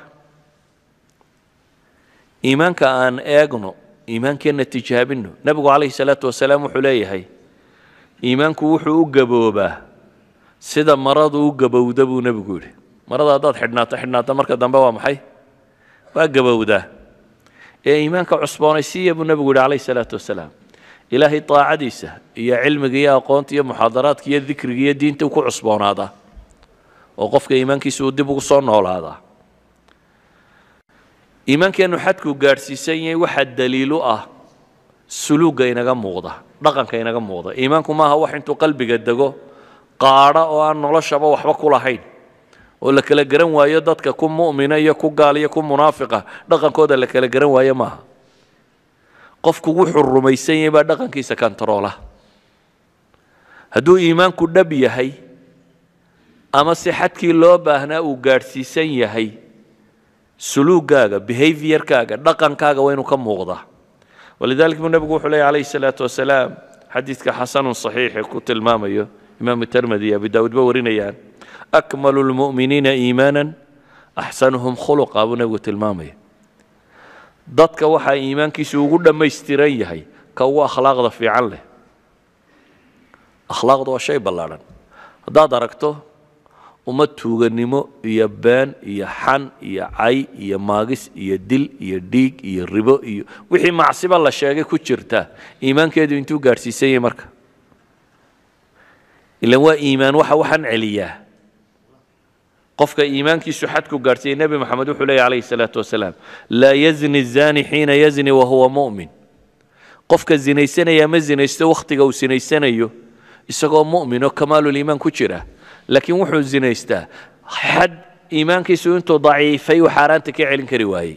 iimaanka aan eegno iimaankeenna tijaabinno nebigu calayhi salaatu wasalaam wuxuu leeyahay iimaanku wuxuu u gaboobaa sida maradu u gabowda buu nebigu yidhi marada haddaad xidhnaato xidhnaato marka dambe waa maxay waa gabowdaa ee iimaanka cusboonaysiiya buu nebigu yidhi calayhi salaatu wasalaam ilaahay daacadiisa iyo cilmiga iyo aqoonta iyo muxaadaraadka iyo dikriga iyo diinta ku cusboonaadaa oo qofka iimaankiisa uu dib ugu soo noolaadaa iimaankeennu xadkuu gaadhsiisan yahay waxaa daliil ah suluugga inaga muuqda dhaqanka inaga muuqda iimaanku maaha wax intuu qalbiga dego قارة أو أن الله شبه وحب كل حين ولا كلا جرم ويا دت ككم مؤمنة يا كم قال يا كم منافقة دقة كود ولا كلا جرم ويا ما قف كوجح الرميسين يبقى دقة كيس كان ترى هدو إيمان كل نبي هي أما صحت كي الله بهنا وجارسيسين هي سلوك كاجا behavior كاجا دقة كاجا وينو كم وغضة ولذلك من نبي عليه الصلاة والسلام حديث كحسن صحيح كتل ما ميو imaam tirmidi iyo abi daawuud ba warinayaan akmalu lmu'miniina iimaana axsanuhum khuluqa buu nebigu tilmaamaya dadka waxaa iimaankiisu ugu dhammaystiran yahay ka ugu akhlaaqda fiican leh akhlaaqdu waa shay ballaadhan haddaad aragto uma tuuganimo iyo been iyo xan iyo cay iyo maagis iyo dil iyo dhiig iyo ribo iyo wixii macsiba la sheegay ku jirta iimaankeedu intuu gaadhsiisan marka ila waa iimaan waxa waxaan celiyaa qofka iimaankiisu xadku gaarhsiiyey nebi moxamed wuxuu leeyay calayhi salaatu wasalaam laa yazni zani xiina yazni wahuwa mu'min qofka zinaysanayaa ma zinaysto wakhtiga uu sinaysanayo isagoo mu'min oo kamaalul ku jira laakiin wuxuu zinaystaa xad iimaankiisu intuu daciifay uu xaaraanta ka celin kari waayey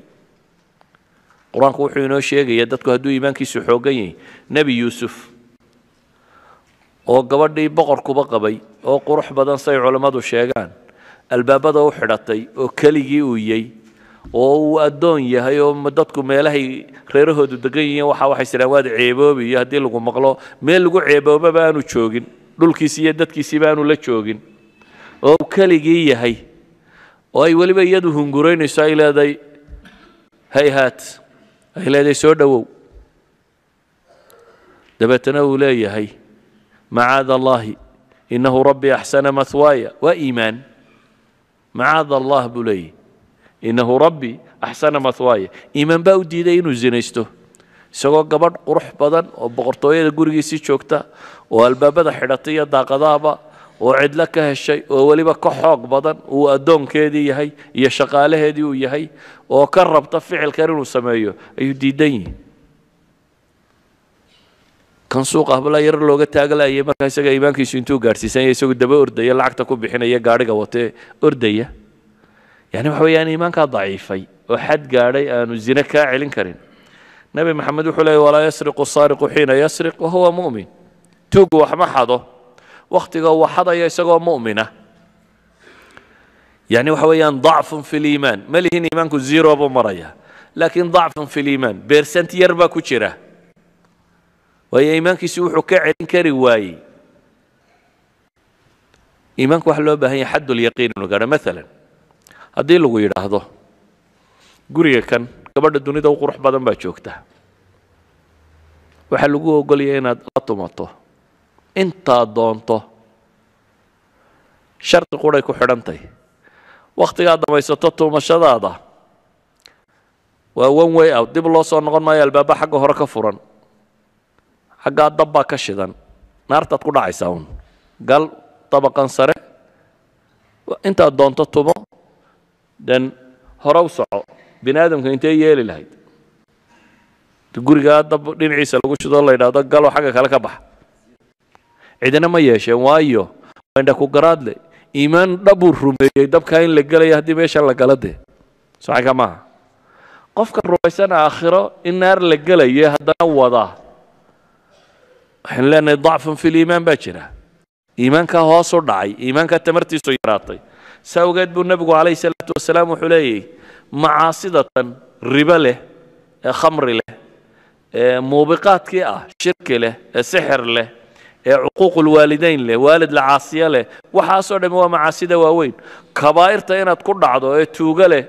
qur-aanku wuxuu inoo sheegaya dadku hadduu iimaankiisu xooggan yahay nebi yuusuf oo gabadhii boqorkuba qabay oo qurux badan say culammadu sheegaan albaabada u xidhatay oo keligii uu uuyey oo uu addoon yahay oo dadku meelahay reerahoodu degan yihiin waxa waxay sidhaan waad ceeboobiyo haddii lagu maqlo meel lagu ceeboobaba aanu joogin dhulkiisi iyo dadkiisiiba aanu la joogin oo keligii yahay oo ay weliba iyadu hunguraynayso ay leedahay hayhaat haat ay leedahay soo dhowow dabeetana uu leeyahay معاذ الله إنه ربي أحسن مثواي وإيمان معاذ الله بلي إنه ربي أحسن مثواي إيمان باودي دينو زينيستو سوغا قبر قرح بدن وبقرطوية قرقسي شوكتا والبابة حلطية دا قضابة وعد لك هالشيء ووليبا كحوق بدن وأدون كيدي يهي يشقاله هدي ويهي وكرب طفع الكرن وسمايو أيو دي دين كان سوقه بلا ير لوجا تاجلا يبقى كان سجى يبان كيس ينتو قارسي سان يسوق دبى أردى يلا تكو بحنا يا قارى قوته أردى يعني هو يعني يبان كا ضعيف أي وحد قارى أن زينك عيلن كرين نبي محمد حلي ولا يسرق الصارق حين يسرق وهو مؤمن توق وحما حضه وقت جو حضه يسوق مؤمنة يعني هو يعني ضعف في الإيمان ما له إيمانك زيرو أبو مريه لكن ضعف في الإيمان بيرسنت يربا كشره waayo iimaankiisi wuxuu ka celin kari waayey iimaanku waxaa loo baahan yahay xaddulyaqiin inu gaadho maalan haddii lagu yidhaahdo guriga kan gabadha dunida u qurux badan baa joogta waxaa lagu ogolaya inaad la tumato intaad doonto shardi quray ku xidhantahy waktigaad dhamaysato tuumashadaada waa one way out dib loo soo noqon maayo albaaba xagga hore ka furan xaggaa dabbaa ka shidan naartaad ku dhacaysaa uun gal dabaqan sare intaad doonto tumo den horow soco bini aadamka intee yeeli lahayd gurigaa dab dhinaciisa lagu shidoo la yidhaahdo galoo xagga kale ka baxa cidina ma yeesheen waayo indhakugaraadle iimaan dhabuu rumeeyey dabkaa in la gelaya haddii meesha la gala dee socayka maaha qofka rumaysan aakhiro in naar la gelaye haddana wada waxaynu leenahay dacfun fi liimaan baa jira iimaankaa hoosuu dhacay iimaankaa tamartiisu yaraatay saa awgeed buu nebigu calayhi salaatu wasalaam wuxuu leeyahy macaasidatan ribo leh ee khamri leh ee muubiqaadkii ah shirki leh ee sixir leh ee cuquuqulwaalidayn leh waalid la caasiyo leh waxaasoo dhammi waa macaasida waaweyn kabaa'irta inaad ku dhacdo ee tuugo leh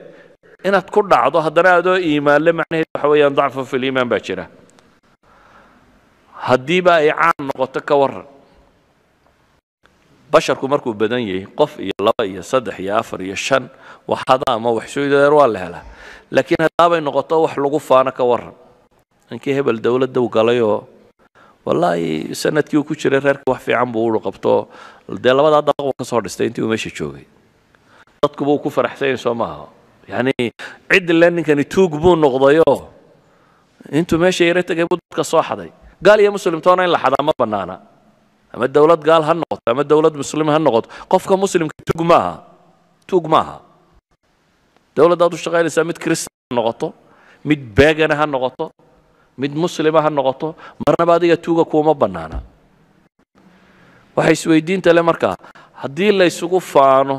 inaad ku dhacdo haddana aadoo iimaan le macnaheedu waxa weeyaan dacfun fi liimaan baa jira haddiiba ay caan noqoto ka waran basharku markuu badan yahay qof iyo laba iyo saddex iyo afar iyo shan waxada ama waxsuudadeer waa la helaa laakiin haddaabay noqoto wax lagu faano ka waran ninkii hebel dowladdaw galayoo wallaahi sanadkii uu ku jiray reerka wax fiican buu uu qabto dee labadaa dabaq ka soo dhistay intii uu meesha joogay dadkuba ku faraxsanyahay soo maaha yani cid le ninkani tuug buu noqdayoo intuu meesha yaro tegay buu dadka soo xaday gaal iyo muslimtoona in la xadaa ma ama dowlad gaal ha noqoto ama dowlad muslim ha noqoto qofka muslimka tug maaha tug maaha dowladdaad u shaqaynaysaa mid kristan ha noqoto mid beegana ha noqoto mid muslima ha noqoto marnaba adiga tuuga kuuma bannaana waxay isweydiinta le markaa haddii la ysugu faano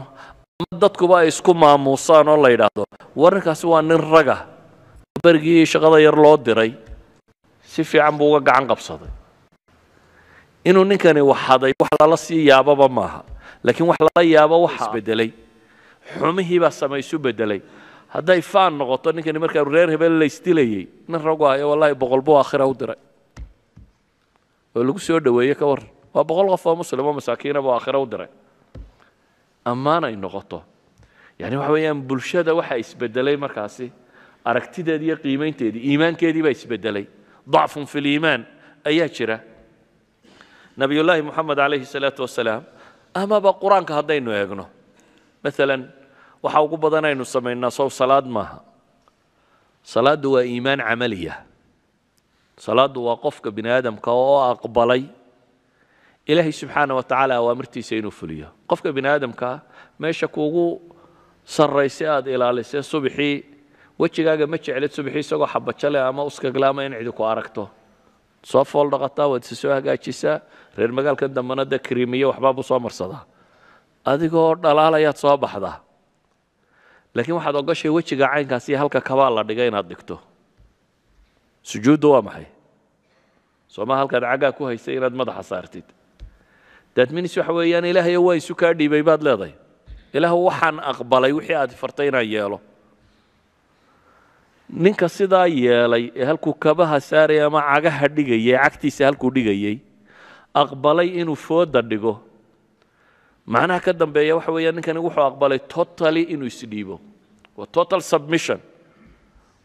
ama dadkuba ay isku maamuusaan oo la yidhaahdo warrinkaasi waa nin raga barigii shaqada yar loo diray si fiican buu uga gacan qabsaday inuu ninkani waxaday wax lala sii yaababa maaha laakiin wax lala yaabo waxa xumihiibaa sama bedelay hadday faan noqoto ninkani markaanu reer hebel la isdilayey nin ragaayo wallaahi boqol buu akhira u diray oo lagu soo dhoweeye ka warran waa boqol qof oo muslim oo masaakiina buu akhira u diray ammaan ay noqoto yani waxa weeyaan bulshada waxaa isbedelay markaasi aragtideedii iyo qiimaynteedii iimaankeedii baa isbedelay ضacfu fi اliimaan ayaa jira nabiyullaahi moxamed calayhi الsalaaةu wasalaam amaba qur-aanka haddaynu eegno maalan waxa ugu badan aynu samaynaa sow salaad maaha salaaddu waa iimaan camaliya salaaddu waa qofka bini aadamka oo aqbalay ilaahay subxaana wa tacaala awaamirtiisa inuu fuliyo qofka bini aadamkaa meesha kuugu sarrayse aad ilaalisee subxii wejigaaga ma jeclid subaxii isagoo xabajale ama uskaglaama in cidi ku aragto soo fool dhaqataa waad isi soo hagaajisaa reer magaalkan dambena de kriimiyo waxbaabu soo marsadaa adigoo dhalaalayaad soo baxdaa laakiin waxaad ogoshay wejiga caynkaas halka kabaa la dhigay inaad dhigto sujuuddu waa maxay sooma halkaad cagaa ku haysay inaad madaxa saartid daadminis waxa weeyaan ilaahayo waa isu kaa dhiibay baad leedahay ilaahu waxaan aqbalay wixii aad fartay inaan yeelo ninka sidaa yeelay ee halkuu kabaha saarayay ama cagaha dhigayay cagtiisa halkuu dhigayay aqbalay inuu fooda dhigo macnaha ka dambeeya waxa weeyaa ninkani wuxuu aqbalay totally inuu isdhiibo waa total submission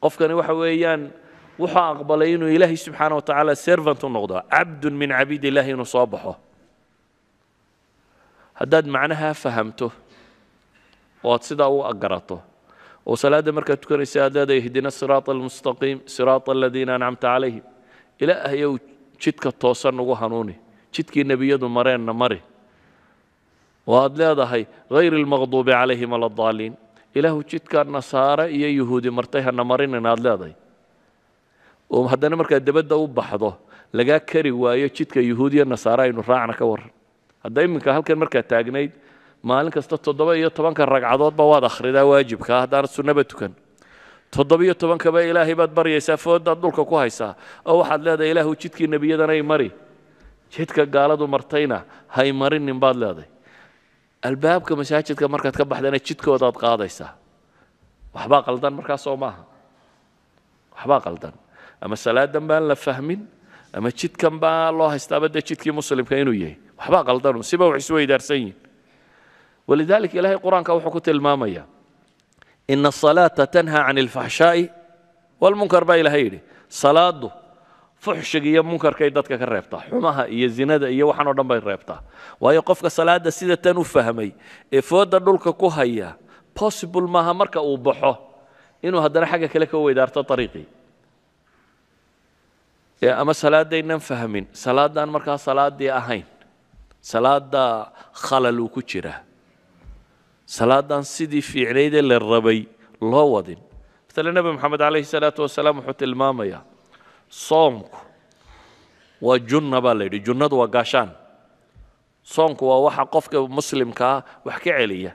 qofkani waxa weeyaan wuxuu aqbalay inuu ilaahay subxaana wa tacaala servant u noqdo cabdun min cabiid illaahi inuu soo baxo haddaad macnaha fahamto oo aad sidaa u garato oo salaada markaad tukanaysa aad leedahay ihdina siraata almustaqiim siraata aladiina ancamta calayhim ilaahayow jidka toosan ugu hanuuni jidkii nebiyadu mareenna mari oo aad leedahay hayri almaqduubi calayhim aladaaliin ilaahu jidka nasaare iyo yuhuudi martay hana marinin aad leedahay oo haddana markaad debadda u baxdo lagaa kari waayo jidka yuhuudiyo nasaare aynu raacna ka warran hadda iminka halkan markaad taagnayd مالك استطدبا يطبعك الرقعدات بواد آخر ده واجب كه دار السنة بتكن تطدبا يطبعك بيا إلهي بدبر يسافر دادلك كوهيسا أو حد لا ده إله وشيت كي النبي ده ناي ماري شيت كقالة دو مرتينا هاي ماري نم بعد لا ده الباب كمشاهد شيت كمرك تكبح ده نشيت كوه داد قاعدة يسا وحباق الدن مركز صومها وحباق الدن أما السلاة دم بان لفهمين أما شيت كم بان الله استبدد شيت كي مسلم كينو يه وحباق الدن سبب وعسوي درسين ولذلك إلهي القرآن كوحكت المامية إن الصلاة تنهى عن الفحشاء والمنكر بين هيري صلاة فحش يا منكر كيدتك كريبتا حماها يا زناد يا وحنا ودم بين ريبتا ويا قفك صلاة سيدة تنو فهمي إفودا دولك كوهايا بوسيبل ماها مركا وبحو إنه هدر حاجة كلك هو إدارة طريقي يا أما صلاة دي نفهمين صلاة دان مركا صلاة دي أهين صلاة دا خلل وكتشره salaadan sidii fiicnaydee la rabay loo wadin matale nebi moxamed calayhi salaatu wasalaam wuxuu tilmaamayaa soomku waa junna baa la yidhi junnadu waa gaashaan soomku waa waxa qofka muslimkaa ah wax ka celiya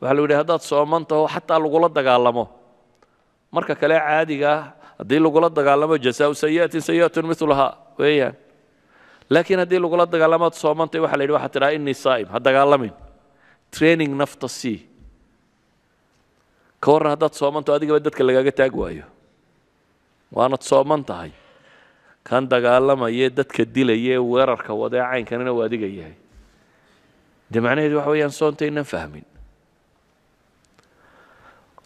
waxaa lagu yidhi haddaad sooman xataa lagula dagaalamo marka kale caadiga ah, haddii lagula dagaalamo jasaau sayi'atin sayi'atun miluhaa weeyaan laakiin haddii lagula dagaalamo ad sooman la yidhi waxaa tidhaha innii saa'im ha dagaalamin training nafta c ka warran haddaad soomantaho adigaba dadka lagaaga taag waayo waanad sooman tahay kan dagaalamaye dadka dilaye weerarka wadee caynkanina uu adiga yahay de macnaheedu waxa weeyaan soontaynan fahmin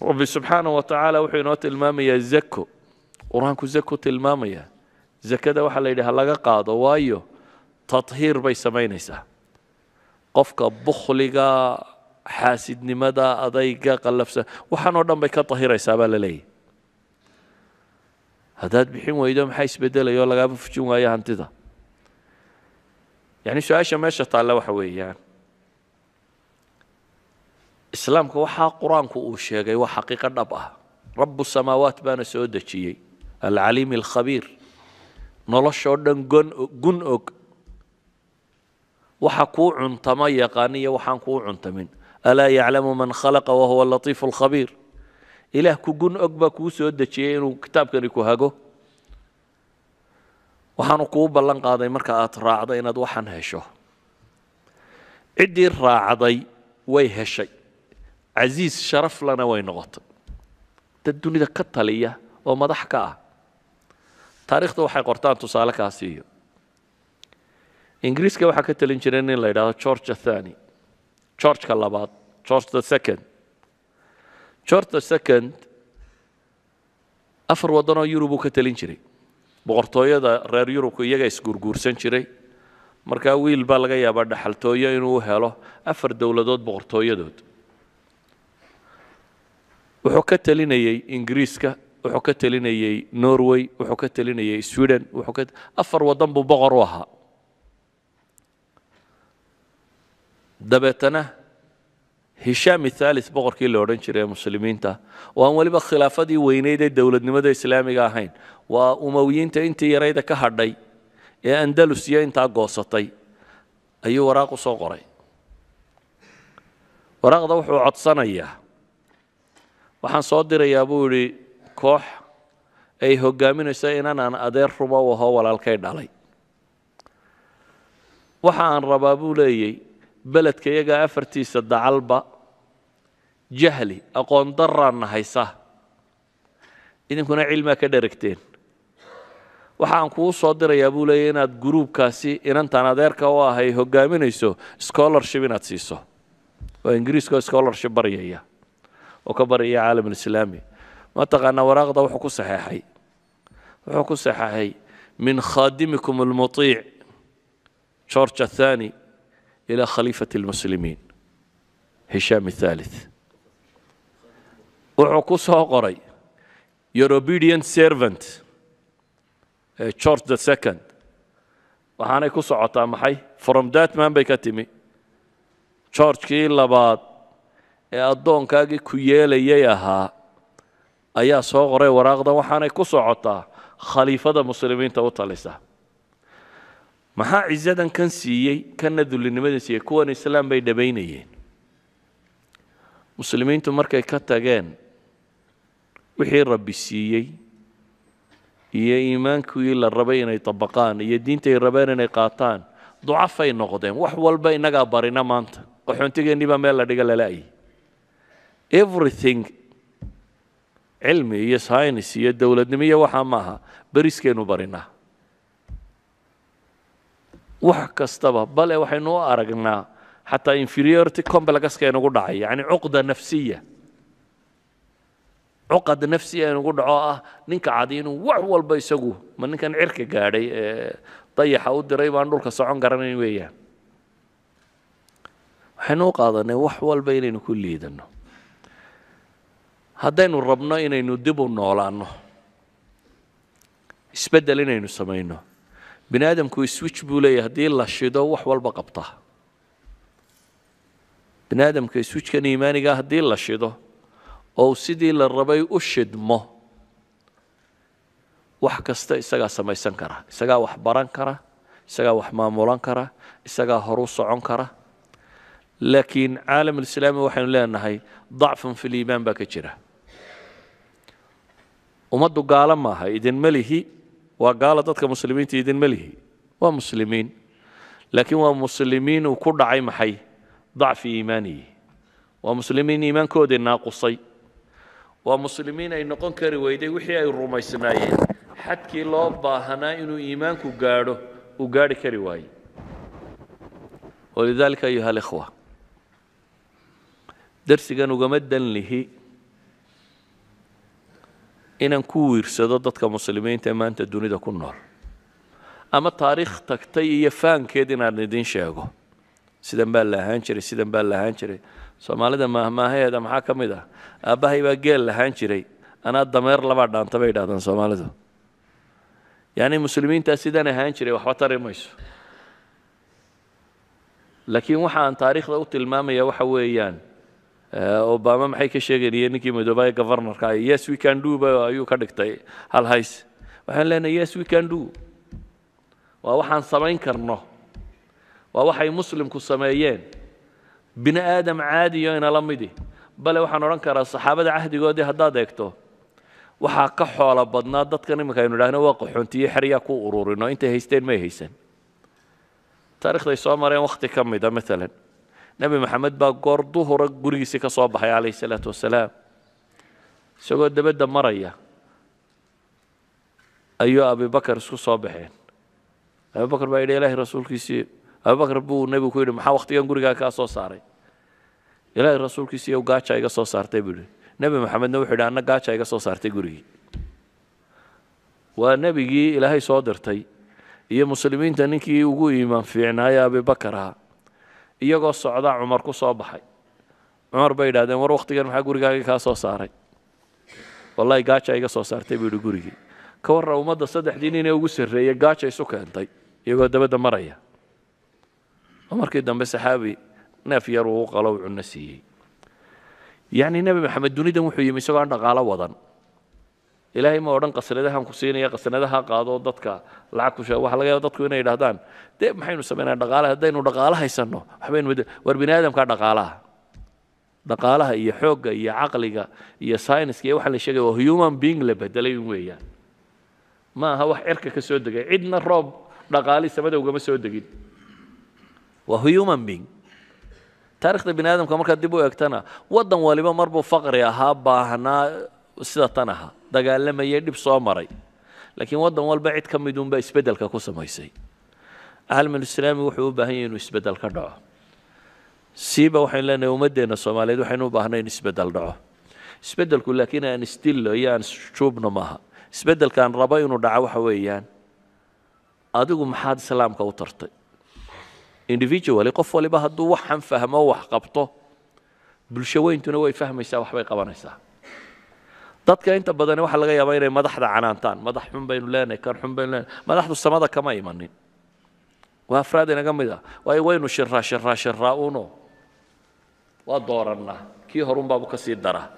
rabbi subxaanahu wa tacaala wuxuu inoo tilmaamayaa zako qur-aanku zako tilmaamaya zakada waxaa la yidhi ha laga qaado waayo tadhiir bay samaynaysaa qofka bukhliga xaasidnimada adayga qalafsa waxaan oo dhan bay ka ahiraysaabaa la leeyahy haddaad bixin weydo maxaa isbedelaya oo lagaaba fujin waayo hantida yani su-aasha meesha taalle waxa weeyaan islaamka waxaa qur-aanku uu sheegay waa xaqiiqo dhab ah rabu samaawaat baana soo dejiyey alcaliimi alkhabiir noloshoo dhan gon gun og waxa kuu cunta ma yaqaan iyo waxaan kuu cuntamin alaa yaclamu man khalaqa wahuwa latiifu alkhabiir ilaah kugun og baa kuu soo dejiyey inuu kitaabkani ku hago waxaanu kuu ballan qaaday marka aad raacda inaad waxaan hesho ciddii raacday way heshay casiis sharaf lana way noqotay dad dunida ka taliya oo madax ka ah taariikhda waxay qortaan tusaale kaasiiyo ingiriiska waxaa ka talin jireen in la yidhahdo george athani georgeka labaad george the second george the second afar waddanoo yurub uu ka talin jiray boqortooyada reer yurubku iyaga isguurguursan jiray markaa wiil baa laga yaabaa dhaxaltooyo inuu helo afar dowladood boqortooyadood wuxuu ka talinayey ingiriiska wuxuu ka talinayey norway wuxuu ka talinayey sweden afar waddan buu boqor u ahaa dabeetana hishaami ithaali boqorkii la odhan jiray ee muslimiinta oo aan weliba khilaafadii weyneyd ee dowladnimada islaamiga ahayn waa umowiyiinta intii yarayda ka hadhay ee andalus iyo intaa goosatay ayuu waraaq u soo qoray waraaqda wuxuu codsanayaa waxaan soo dirayaa buu yidhi koox ay hogaaminayso inanaan adeer ruba u walaalkay dhalay waxa aan rabaa buu leeyey beledka iyagaa afartiisa dacalba jahli aqoon daraana haysa idinkuna cilmaa ka dheregteen waxaan kuu soo dirayaa buu leeya inaad gruubkaasi inantaan adeerka u ahay hogaaminayso scholarship inaad siiso waa ingiriiskaoo scholarship baryaya oo ka baryaya caalam alislaami mataqaanaa waraaqda wuxuu ku saxeexay wuxuu ku saxeexay min khaadimikum almutiic george athani ilى khaliifaة اlmuslimiin hishaam الثالث wuxuu ku soo qoray your obedient servant eh, george the second waxaanay ku socotaa maxay from datman bay ka timi georgekii labaad ee addoonkaagii ku yeelayay ahaa ayaa soo qoray waraaqdan waxaanay ku socotaa khaliifada muslimiinta u talisa maxaa cizadan kan siiyey kana dullinimada siiyey kuwan islaam bay dhabaynayeen muslimiintu markay ka tageen wixii rabbi siiyey iyo iimaankii la rabay inay dabaqaan iyo diintay rabeen inay qaataan ducafay noqdeen wax walba inagaa barina maanta qaxoontigeennii meel la dhiga lala'ayay everything cilmi iyo saynis iyo dowladnimo iyo waxaa ma aha barinaa wax kastaba bale waxaynu u aragnaa xataa inferiority complexka inugu dhacay yani cuqda nafsiya cuqad nafsiya inugu dhaco ah ninka cadi inuu wax walba isagu ma ninkan cirka gaadhay ee dayaxa u diray baan dhulka socon garanayn weeyaan waxaynu u qaadanay wax walba inaynu ku liidano haddaynu rabno inaynu dib u noolaanno isbeddel inaynu samayno bini aadamku switch buu leeyahy haddii la shido wax walba qabta bini aadamka switchkan iimaanigaa haddii la shido ou sidii la rabay u shidmo wax kasta isagaa samaysan kara isagaa wax baran kara isagaa wax maamulan kara isagaa horu socon kara laakiin caalam ulislaami waxaynu leenahay dacfun fi liimaan baa ka jira ummaddu gaalo maaha idinma lihi waa gaalo dadka muslimiinta idin ma lihi waa muslimiin laakiin waa muslimiin uu ku dhacay maxay dacfi iimaaniyi waa muslimiin iimaankoodii naaqusay waa muslimiin ay noqon kari weyday wixii ay rumaysnaayeen xadkii loo baahanaa inuu iimaanku gaadho uu gaadhi kari waayey walidaalika ayuha alikhwa darsigan ugama dan inaan ku wiirsado dadka muslimiinta ee maanta dunida ku nool ama taariikh tagtay iyo faankeed inaan idin sheego sidan baa la ahaan jiray sidan baa la ahaan jiray soomaalida maahmaahaheeda maxaa ka mid ah aabbahay baa geel lahaan jiray anaa dameer labaa dhaanta bay dhahdaan soomaalidu yani muslimiintaa sidaan ahaan jiray waxba tari mayso laakiin waxa aan taariikhda u tilmaamaya waxa weeyaan Eh, obama maxay ka sheeganayeen ninkii midoobay governorka yes we can do ba ayuu ka dhigtay hal hays waxaan leenahay yes we can do waa waxaan samayn karno waa waxay muslimku sameeyeen bini aadam caadiyo inala midi bale waxaan odhan karaa saxaabada cahdigoodii haddaad eegto waxaa ka xoola badnaa dadkan iminka aynu idhaahno waa qaxoontiyo xeryaa ku ururino intay haysteen may haysan taarikhday soo mareen wakhti ka mida maalan nabi maxamed baa goor duhura gurigiisii ka soo baxay calayh salaatu wasalaam isagoo debedda maraya ayuu abibakar isku soo baxeen abibakar baa yidhi ilaahay rasuulkiisii abibakar buu nebigu ku yidhi maxaa wakhtigan gurigaa kaa soo saaray ilaahay rasuulkiisiiyow gaaja iga soo saartay buu yidhi nebi maxamedna wuxuu yidhi anna gaaja iga soo saartay gurigii waa nebigii ilaahay soo dirtay iyo muslimiinta ninkii ugu iimaan fiicnaaya abibakar ah iyagoo socdaa cumar ku soo baxay cumar bay yidhahdeen war wakhtigan maxaa gurigaaga kaa soo saaray wallahi gaaja iga soo saartay buu yidhi gurigii ka warra ummadda saddexdii nin ugu sarreeyey gaaja isu keentay iyagoo dabadda maraya markii dambe saxaabi neef yar uu u qalo uu cunno siiyey yacni nebi maxamed dunidan wuxuu yimi isagoo aan dhaqaalo wadan ilaahay ma odhan qasnadahaan ku siinaya qasnadaha qaadoo dadka lacag kushe waxa laga yaaba dadku inay yidhahdaan dee maxaynu samaynaa dhaqaale haddaynu dhaqaale haysanno waxbaynu war bini aadamkaa dhaqaalaha dhaqaalaha iyo xoogga iyo caqliga iyo sayniska iyo waxa la sheegaya waa human being la bedelay un weeyaan ma aha wax cirka ka soo degay cidna roob dhaqaali samada ugama soo degin waa human being taarikhda bini aadamka markaad dib u eegtana waddan waliba marbuu faqri ahaa baahnaa sida tan ahaa dagaalamayay dhib soo maray laakiin waddan walba cid ka midunbaa isbeddelka ku samaysay ahlmanislaami wuxuu u baahan yahy inuu isbeddel ka dhaco siiba waxaynu leenahay ummaddeenna soomaaliyeed waxaynu u baahnay in isbeddel dhaco isbeddelku laakiin aan isdillo iyo aan isjuubno maaha isbeddelkaan rabo inuu dhaco waxa weeyaan adigu maxaad islaamka u tartay individually qof waliba hadduu waxan fahmo wax qabto bulsho weyntuna way fahmaysaa waxbay qabanaysaa dadka inta badani waxa laga yaabaa inay madaxda canaantaan madax xun baynu leenahay kan xun baynu leenahay madaxdu samada kama imanin waa afraad inaga mid a ah. waayo waynu shiraa shiraa shiraa uno waa doorannaa kii horunbaabu ka sii daraa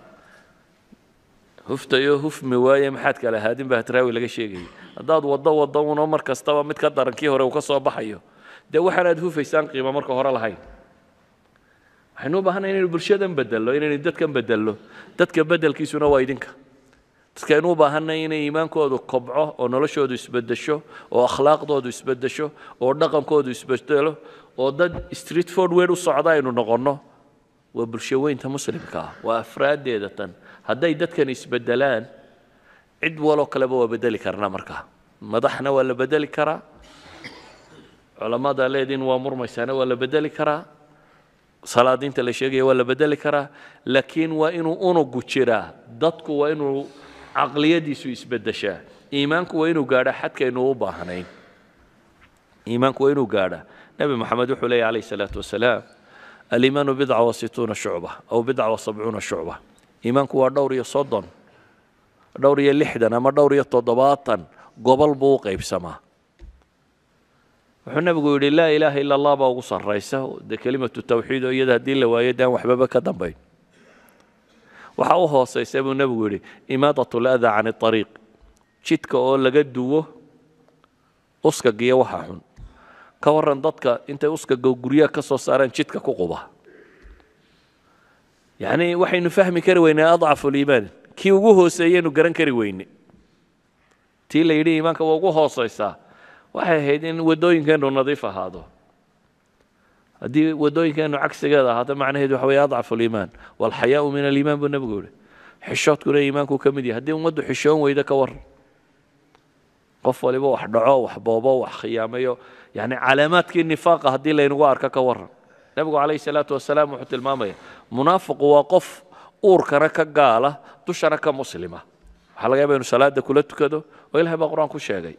huftayo hufmi waaye maxaad kala haadin baa hadraawi laga sheegayay haddaad waddo waddo unoo mar kastaba mid ka daran kii hore uu ka soo baxayo dee waxaanaad hufaysaan qiimo marka hore lahayn waxaynu u baahana inaynu bulshadan bedello inaynu dadkan bedello dadka bedelkiisuna waa idinka dadkaynu u baahanay inay iimaankoodu kobco oo noloshoodu isbedesho oo akhlaaqdoodu isbedesho oo dhaqankoodu isbedelo oo dad street ford weyn u socda aynu noqonno waa bulsho weynta muslimka ah waa afraaddeeda tan hadday dadkan isbedelaan cid waloo kaleba waa bedeli karnaa markaa madaxna waa la bedeli karaa culammadaa leediin waa murmaysaana waa la bedeli karaa salaada inta la sheegaya waa la bedeli karaa laakiin waa inuu unugu jiraa dadku waa inuu caqliyadiisu isbedeshaa iimaanku waa inuu gaadha xadkaynu u baahnayn iimaanku waa inuu gaadha nebi moxamed wuxuu leeyahy alayh salaatu wasalaam aliimaanu bidca wa situuna shucba aw bidca wa sabcuuna shucba iimaanku waa dhowr iyo soddon dhowr iyo lixdan ama dhowr iyo toddobaatan gobol buu u qaybsamaa wuxuu nabigu yidhi laa ilaaha ila allah baa ugu sarraysa dee kelimatu tawxiid iyada haddii la waayo daan waxbaba ka dambayn waxaa u hoosaysa buu nebigu yidhi imaadatu ladaa can ariiq jidka oo laga duwo uskag iyo waxa xun ka warran dadka intay uskaga guryaha ka saareen jidka ku quba yacnii waxaynu fahmi kari weynay adcafu liimaan kii ugu hooseeyaynu garan kari weyne tii la yidhi iimaanka waa ugu hoosaysaa waxay ahayd in waddooyinkeennu nadiif ahaado haddii waddooyinkeennu cagsigeeda ahaata macnaheed waxa weye adcafu aliimaan walxayaau min aliimaan buu nebigu yihi xishoodkuna iimaankuu ka mid yahay haddii ummaddu xishoon weyda ka waran qof waliba wax dhaco wax boobo wax khiyaamayo yacni calaamaadkii nifaaqa haddii laynagu arka ka waran nebigu calayhi salaatu wasalaam wuxuu tilmaamaya munaafiqu waa qof uurkana ka gaala dushana ka muslima waxaa laga yaaba inu salaada kula tukado oo ilahay baa qur-aan sheegay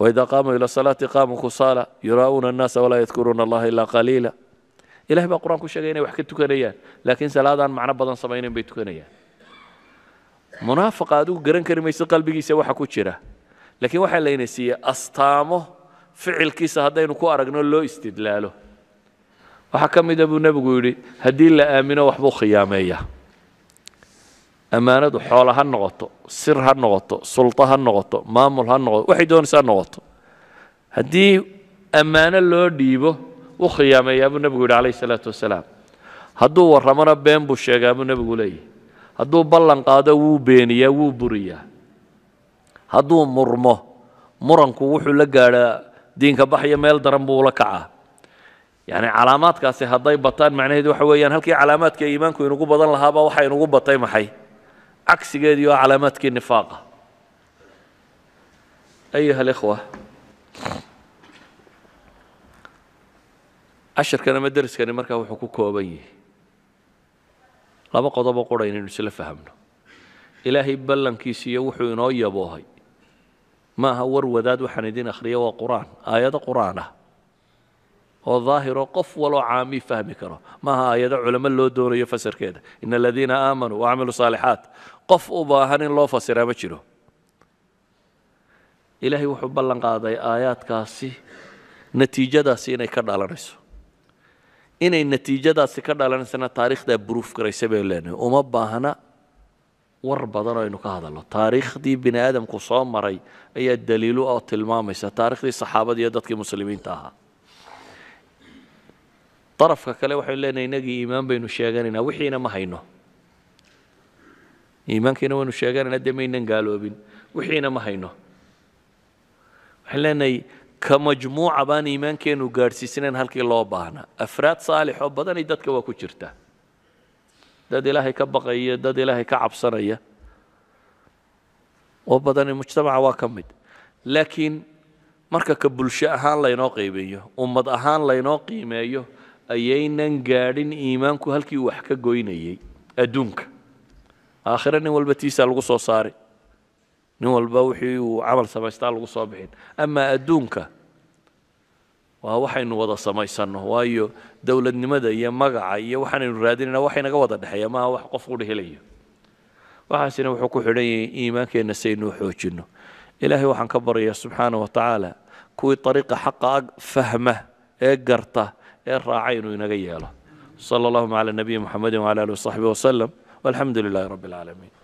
وإذا قاموا إلى الصلاة قاموا كصالة يراؤون الناس ولا يذكرون الله إلا قليلا إلهي بقى قرآن كشغينا يعني وحكي تكنيان لكن سلادا معنا بضان صمينين بي تكنيان منافق أدو قرن كرميس قلبي سوحا كتشرة لكن وحي اللي نسي أسطامه فعل كيس هدين كو أرقنا استدلاله وحكم إذا أبو نبي يقول هدي آمنة وحبو خيامية ammaanadu xoola ha noqoto sir ha noqoto sulto ha noqoto maamul ha noqoto waxay doonaysa ha noqoto haddii ammaano loo dhiibo u khiyaameeyaa buu nebigu yidhi calayhi salaatu wasalaam hadduu warramona been buu sheegaa buu nebigu leeyahy hadduu ballan qaado wuu beeniyaa wuu buriyaa hadduu murmo muranku wuxuu la gaadhaa diinka baxyo meel daran buu ula kacaa yacni calaamaadkaasi hadday bataan macnaheedu waxa weeyaan halkii calaamaadka iimaanku inugu badan lahaabaa waxa inugu batay maxay cagsigeedii oo calaamaadkii nifaaqa ayuha alikhwa cashirkan ama deriskani markaa wuxuu ku kooban yahay laba qodobo qura inaynu isla fahamno ilaahay ballankiisi iyo wuxuu inoo yaboohay maaha war wadaad waxaan idiin akhriya waa qur aayado qur oo daahiro qof waloo caami fahmi karo maaha ayado culamo loo doonayo fasarkeeda in aladiina aamanuu wacamiluu saalixaat qof u baahan in loo fasiraa ma jiro ilaahay wuxuu ballan qaaday aayaadkaasi natiijadaasi inay ka dhalanayso inay natiijadaasi ka dhalanaysana taarikhdaa buruuf garaysa bay leenahay uma baahna war badan oo aynu ka hadalno taariikhdii bini aadamku soo maray ayaa daliilu oo tilmaamaysa taarikhdii saxaabadii iyo dadkii muslimiinta ahaa darafka kale waxay leenahay inagii iimaan baynu sheeganaynaa wixiina ma hayno iimaankiina waynu sheeganaynaa dee maynan gaaloobin wixiina ma hayno waxaan leenahay ka majmuuca baan iimaankeenu gaadhsiisnayn halkii loo baahna afraad saalix oo badani dadka waa ku jirta dad ilaahay ka baqaya dad ilaahay ka cabsanaya oo badani mujtamaca waa ka mid laakiin marka ka bulsho ahaan laynoo qiimeeyo ummad ahaan laynoo qiimeeyo ayaynan gaadhin iimaanku halkii uu wax ka goynayey adduunka aakhire nin walba tiisaa lagu soo saari nin walba wixii uu camal samaystaa lagu soo bixin amaa adduunka waa waxaynu wada samaysanno waayo dowladnimada iyo magaca iyo waxaanaynu raadinayna waxaynaga wada dhexeeya maaha wax qofkudha helayo waxaasina wuxuu ku xidhan yahay iimaankeenna siaynuu xoojinno ilaahay waxaan ka baryayaa subxaana wa tacaala kuwii ariiqa xaqa fahma ee garta ee raacay inuu inaga yeelo sala allahuma calaa nabiyi muxamedi wcala alih wasaxbi wasalam walxamdu lilahi rabbi اlcaalamiin